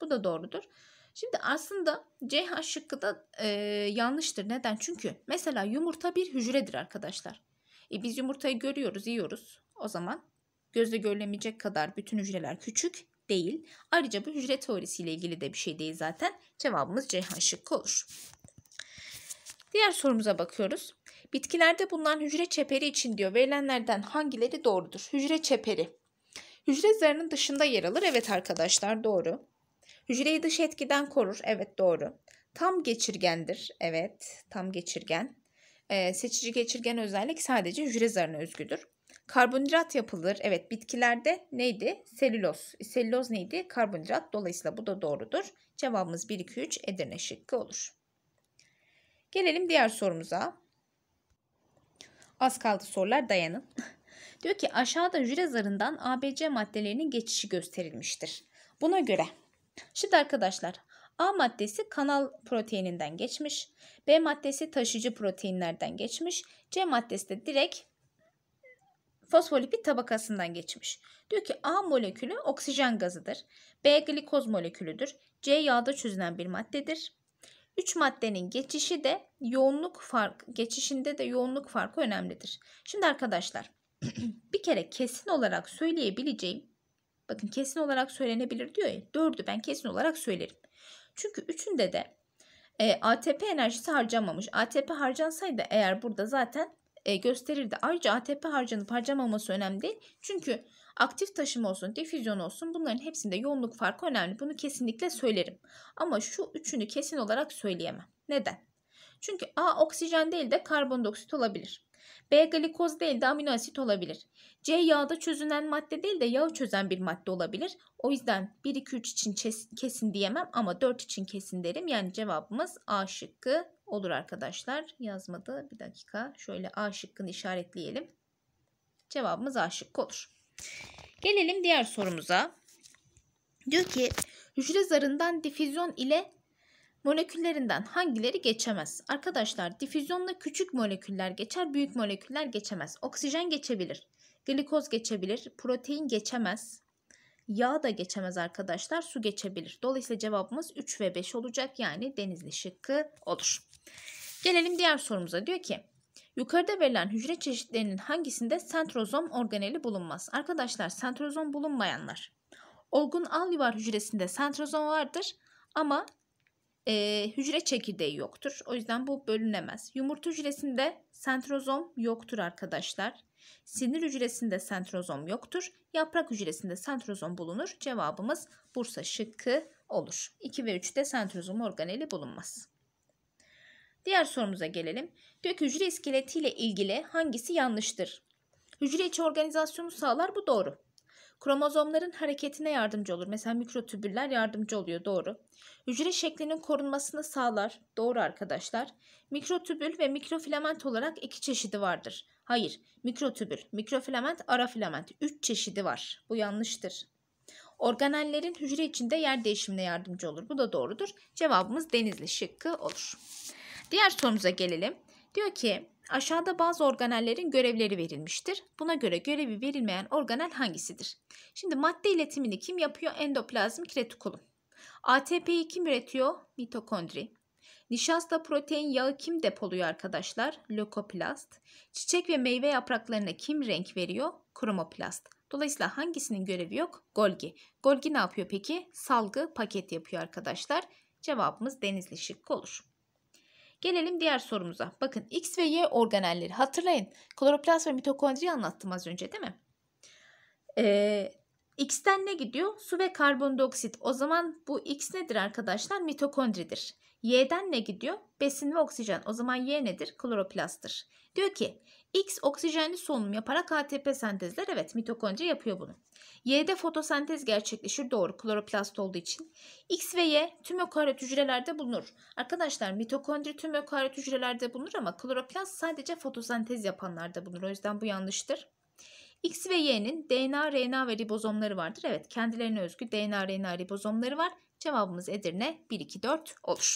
Bu da doğrudur. Şimdi aslında CH şıkkı da e, yanlıştır. Neden? Çünkü mesela yumurta bir hücredir arkadaşlar. E, biz yumurtayı görüyoruz, yiyoruz. O zaman gözle görülemeyecek kadar bütün hücreler küçük değil. Ayrıca bu hücre teorisiyle ilgili de bir şey değil zaten. Cevabımız CH şıkkı olur. Diğer sorumuza bakıyoruz. Bitkilerde bulunan hücre çeperi için diyor verilenlerden hangileri doğrudur? Hücre çeperi. Hücre zarının dışında yer alır. Evet arkadaşlar doğru. Hücreyi dış etkiden korur. Evet doğru. Tam geçirgendir. Evet tam geçirgen. Ee, seçici geçirgen özellik sadece hücre zarına özgüdür. Karbonhidrat yapılır. Evet bitkilerde neydi? Selüloz. Selüloz neydi? Karbonhidrat. Dolayısıyla bu da doğrudur. Cevabımız 1, 2, 3 Edirne şıkkı olur. Gelelim diğer sorumuza. Az kaldı sorular dayanın. Diyor ki aşağıda jüre zarından ABC maddelerinin geçişi gösterilmiştir. Buna göre şimdi arkadaşlar A maddesi kanal proteininden geçmiş. B maddesi taşıyıcı proteinlerden geçmiş. C maddesi de direkt fosfolipid tabakasından geçmiş. Diyor ki A molekülü oksijen gazıdır. B glikoz molekülüdür. C yağda çözünen bir maddedir. Üç maddenin geçişi de yoğunluk fark geçişinde de yoğunluk farkı önemlidir. Şimdi arkadaşlar bir kere kesin olarak söyleyebileceğim bakın kesin olarak söylenebilir diyor ya dördü ben kesin olarak söylerim. Çünkü üçünde de e, ATP enerjisi harcamamış. ATP harcansaydı eğer burada zaten e, gösterirdi. Ayrıca ATP harcanıp harcamaması önemli değil. Çünkü aktif taşım olsun, difüzyon olsun bunların hepsinde yoğunluk farkı önemli. Bunu kesinlikle söylerim. Ama şu üçünü kesin olarak söyleyemem. Neden? Çünkü A oksijen değil de karbondioksit olabilir. B glikoz değil de amino asit olabilir. C yağda çözünen madde değil de yağı çözen bir madde olabilir. O yüzden 1 2 3 için kesin diyemem ama 4 için kesin derim. Yani cevabımız A şıkkı olur arkadaşlar. Yazmadı. Bir dakika. Şöyle A şıkkını işaretleyelim. Cevabımız A şıkkı olur. Gelelim diğer sorumuza. Diyor ki hücre zarından difüzyon ile moleküllerinden hangileri geçemez? Arkadaşlar difüzyonla küçük moleküller geçer, büyük moleküller geçemez. Oksijen geçebilir, glikoz geçebilir, protein geçemez. Yağ da geçemez arkadaşlar, su geçebilir. Dolayısıyla cevabımız 3 ve 5 olacak yani denizli şıkkı olur. Gelelim diğer sorumuza. Diyor ki Yukarıda verilen hücre çeşitlerinin hangisinde sentrozom organeli bulunmaz? Arkadaşlar sentrozom bulunmayanlar. Olgun al yuvar hücresinde sentrozom vardır ama e, hücre çekirdeği yoktur. O yüzden bu bölünemez. Yumurta hücresinde sentrozom yoktur arkadaşlar. Sinir hücresinde sentrozom yoktur. Yaprak hücresinde sentrozom bulunur. Cevabımız Bursa şıkkı olur. 2 ve 3'te sentrozom organeli bulunmaz. Diğer sorumuza gelelim. Gök hücre iskeleti ile ilgili hangisi yanlıştır? Hücre içi organizasyonu sağlar bu doğru. Kromozomların hareketine yardımcı olur. Mesela mikrotübüller yardımcı oluyor doğru. Hücre şeklinin korunmasını sağlar. Doğru arkadaşlar. Mikrotübül ve mikrofilament olarak iki çeşidi vardır. Hayır mikrotübül, mikrofilament, arafilament Üç çeşidi var. Bu yanlıştır. Organellerin hücre içinde yer değişimine yardımcı olur. Bu da doğrudur. Cevabımız denizli şıkkı olur. Diğer sorumuza gelelim. Diyor ki aşağıda bazı organellerin görevleri verilmiştir. Buna göre görevi verilmeyen organel hangisidir? Şimdi madde iletimini kim yapıyor? Endoplazmik retikulum. ATP'yi kim üretiyor? Mitokondri. Nişasta protein yağı kim depoluyor arkadaşlar? Lökoplast. Çiçek ve meyve yapraklarına kim renk veriyor? Kromoplast. Dolayısıyla hangisinin görevi yok? Golgi. Golgi ne yapıyor peki? Salgı paket yapıyor arkadaşlar. Cevabımız denizli şıkkı olur. Gelelim diğer sorumuza. Bakın X ve Y organelleri hatırlayın. Kloroplast ve mitokondri anlattım az önce değil mi? Ee, X'ten ne gidiyor? Su ve karbondioksit. O zaman bu X nedir arkadaşlar? Mitokondridir. Y'den ne gidiyor? Besin ve oksijen. O zaman Y nedir? Kloroplastır. Diyor ki X oksijenli solunum yaparak ATP sentezler evet mitokondri yapıyor bunu. Y'de fotosentez gerçekleşir doğru kloroplast olduğu için. X ve Y tüm ökaryot hücrelerde bulunur. Arkadaşlar mitokondri tüm ökaryot hücrelerde bulunur ama kloroplast sadece fotosentez yapanlarda bulunur. O yüzden bu yanlıştır. X ve Y'nin DNA, RNA ve ribozomları vardır. Evet kendilerine özgü DNA, RNA, ribozomları var. Cevabımız Edirne 1, 2, 4 olur.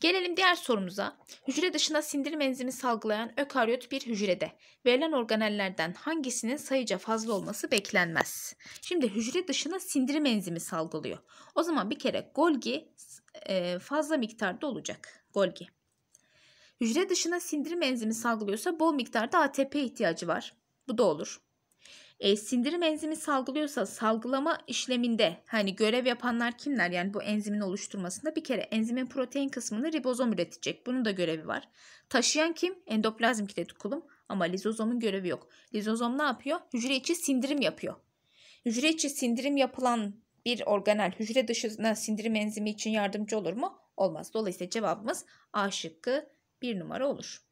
Gelelim diğer sorumuza. Hücre dışına sindirim enzimi salgılayan ökaryot bir hücrede verilen organellerden hangisinin sayıca fazla olması beklenmez? Şimdi hücre dışına sindirim enzimi salgılıyor. O zaman bir kere Golgi e, fazla miktarda olacak. Golgi. Hücre dışına sindirim enzimi salgılıyorsa bol miktarda ATP ihtiyacı var. Bu da olur. E, sindirim enzimi salgılıyorsa salgılama işleminde hani görev yapanlar kimler? Yani bu enzimin oluşturmasında bir kere enzimin protein kısmını ribozom üretecek. Bunun da görevi var. Taşıyan kim? Endoplazmik retikulum ama lizozomun görevi yok. Lizozom ne yapıyor? Hücre içi sindirim yapıyor. Hücre içi sindirim yapılan bir organel hücre dışına sindirim enzimi için yardımcı olur mu? Olmaz. Dolayısıyla cevabımız A şıkkı bir numara olur.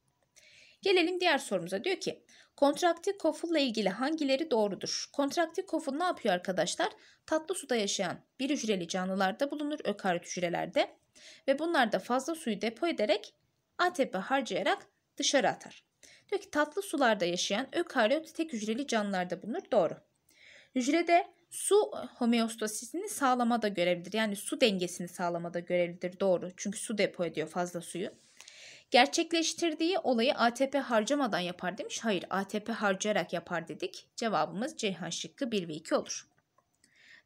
Gelelim diğer sorumuza. Diyor ki Kontraktif kofulla ilgili hangileri doğrudur? Kontraktif koful ne yapıyor arkadaşlar? Tatlı suda yaşayan bir hücreli canlılarda bulunur ökaryot hücrelerde ve bunlar da fazla suyu depo ederek ATP harcayarak dışarı atar. Diyor ki tatlı sularda yaşayan ökaryot tek hücreli canlılarda bulunur. Doğru. Hücrede su homeostasisini sağlamada görevlidir. Yani su dengesini sağlamada görevlidir. Doğru. Çünkü su depo ediyor fazla suyu. Gerçekleştirdiği olayı ATP harcamadan yapar demiş. Hayır ATP harcayarak yapar dedik. Cevabımız Ceyhan şıkkı 1 ve 2 olur.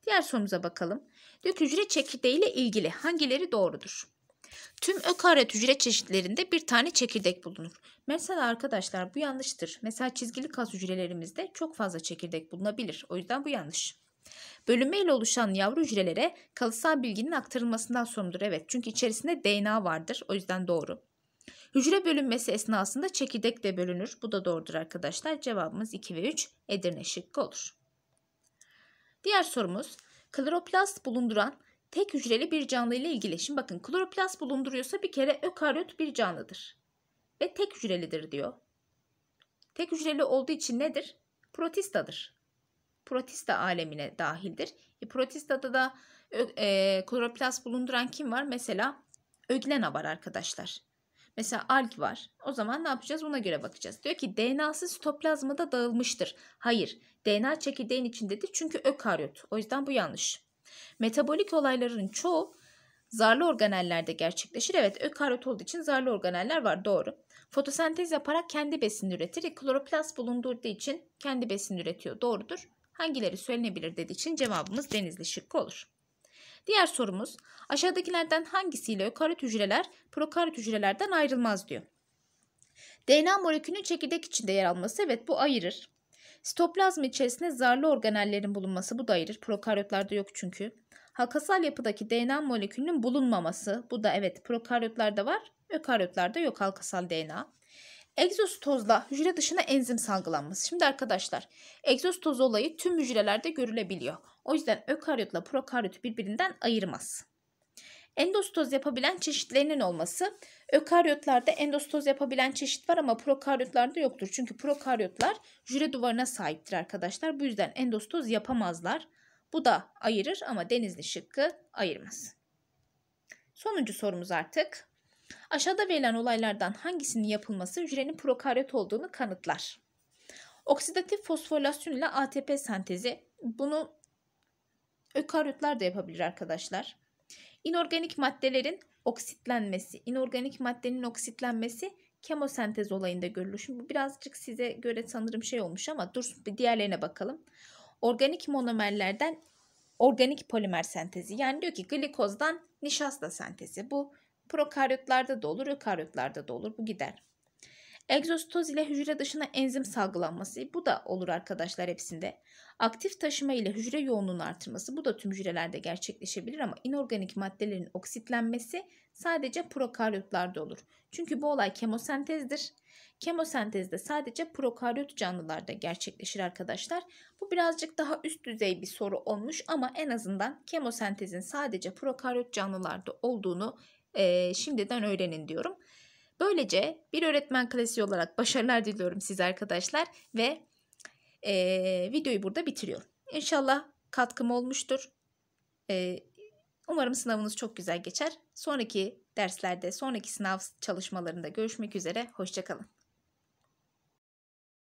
Diğer sorumuza bakalım. Dök hücre çekirdeği ile ilgili hangileri doğrudur? Tüm ökaryot hücre çeşitlerinde bir tane çekirdek bulunur. Mesela arkadaşlar bu yanlıştır. Mesela çizgili kas hücrelerimizde çok fazla çekirdek bulunabilir. O yüzden bu yanlış. Bölünme ile oluşan yavru hücrelere kalıtsal bilginin aktarılmasından sorumludur. Evet çünkü içerisinde DNA vardır. O yüzden doğru. Hücre bölünmesi esnasında çekirdek de bölünür. Bu da doğrudur arkadaşlar. Cevabımız 2 ve 3 Edirne şıkkı olur. Diğer sorumuz kloroplast bulunduran tek hücreli bir canlı ile ilgili. Şimdi bakın kloroplast bulunduruyorsa bir kere ökaryot bir canlıdır ve tek hücrelidir diyor. Tek hücreli olduğu için nedir? Protistadır. Protista alemine dahildir. E, protistada da e, kloroplast bulunduran kim var? Mesela öglena var arkadaşlar. Mesela alg var. O zaman ne yapacağız? Ona göre bakacağız. Diyor ki DNA'sı sitoplazmada dağılmıştır. Hayır. DNA çekirdeğin içindedir çünkü ökaryot. O yüzden bu yanlış. Metabolik olayların çoğu zarlı organellerde gerçekleşir. Evet ökaryot olduğu için zarlı organeller var doğru. Fotosentez yaparak kendi besini üretir. E, kloroplast bulundurduğu için kendi besini üretiyor. Doğrudur. Hangileri söylenebilir dediği için cevabımız denizli şıkkı olur. Diğer sorumuz aşağıdakilerden hangisiyle ökaryot hücreler prokaryot hücrelerden ayrılmaz diyor. DNA molekülünün çekirdek içinde yer alması evet bu ayırır. Sitoplazma içerisinde zarlı organellerin bulunması bu da ayırır. Prokaryotlarda yok çünkü. Halkasal yapıdaki DNA molekülünün bulunmaması bu da evet prokaryotlarda var. Ökaryotlarda yok halkasal DNA. Egzoz tozla hücre dışına enzim salgılanması. Şimdi arkadaşlar egzoz toz olayı tüm hücrelerde görülebiliyor. O yüzden ökaryotla prokaryot birbirinden ayırmaz. Endostoz yapabilen çeşitlerinin olması. Ökaryotlarda endostoz yapabilen çeşit var ama prokaryotlarda yoktur. Çünkü prokaryotlar hücre duvarına sahiptir arkadaşlar. Bu yüzden endostoz yapamazlar. Bu da ayırır ama denizli şıkkı ayırmaz. Sonuncu sorumuz artık. Aşağıda verilen olaylardan hangisinin yapılması hücrenin prokaryot olduğunu kanıtlar. Oksidatif fosforilasyon ile ATP sentezi. Bunu ökaryotlar da yapabilir arkadaşlar. İnorganik maddelerin oksitlenmesi, inorganik maddenin oksitlenmesi kemosentez olayında görülür. Şimdi bu birazcık size göre sanırım şey olmuş ama dur bir diğerlerine bakalım. Organik monomerlerden organik polimer sentezi. Yani diyor ki glikozdan nişasta sentezi. Bu Prokaryotlarda da olur, ökaryotlarda da olur. Bu gider. Egzostoz ile hücre dışına enzim salgılanması bu da olur arkadaşlar hepsinde. Aktif taşıma ile hücre yoğunluğunun artırması bu da tüm hücrelerde gerçekleşebilir ama inorganik maddelerin oksitlenmesi sadece prokaryotlarda olur. Çünkü bu olay kemosentezdir. Kemosentezde sadece prokaryot canlılarda gerçekleşir arkadaşlar. Bu birazcık daha üst düzey bir soru olmuş ama en azından kemosentezin sadece prokaryot canlılarda olduğunu e, şimdiden öğrenin diyorum. Böylece bir öğretmen klasiği olarak başarılar diliyorum size arkadaşlar ve e, videoyu burada bitiriyorum. İnşallah katkım olmuştur. E, umarım sınavınız çok güzel geçer. Sonraki derslerde, sonraki sınav çalışmalarında görüşmek üzere. Hoşçakalın.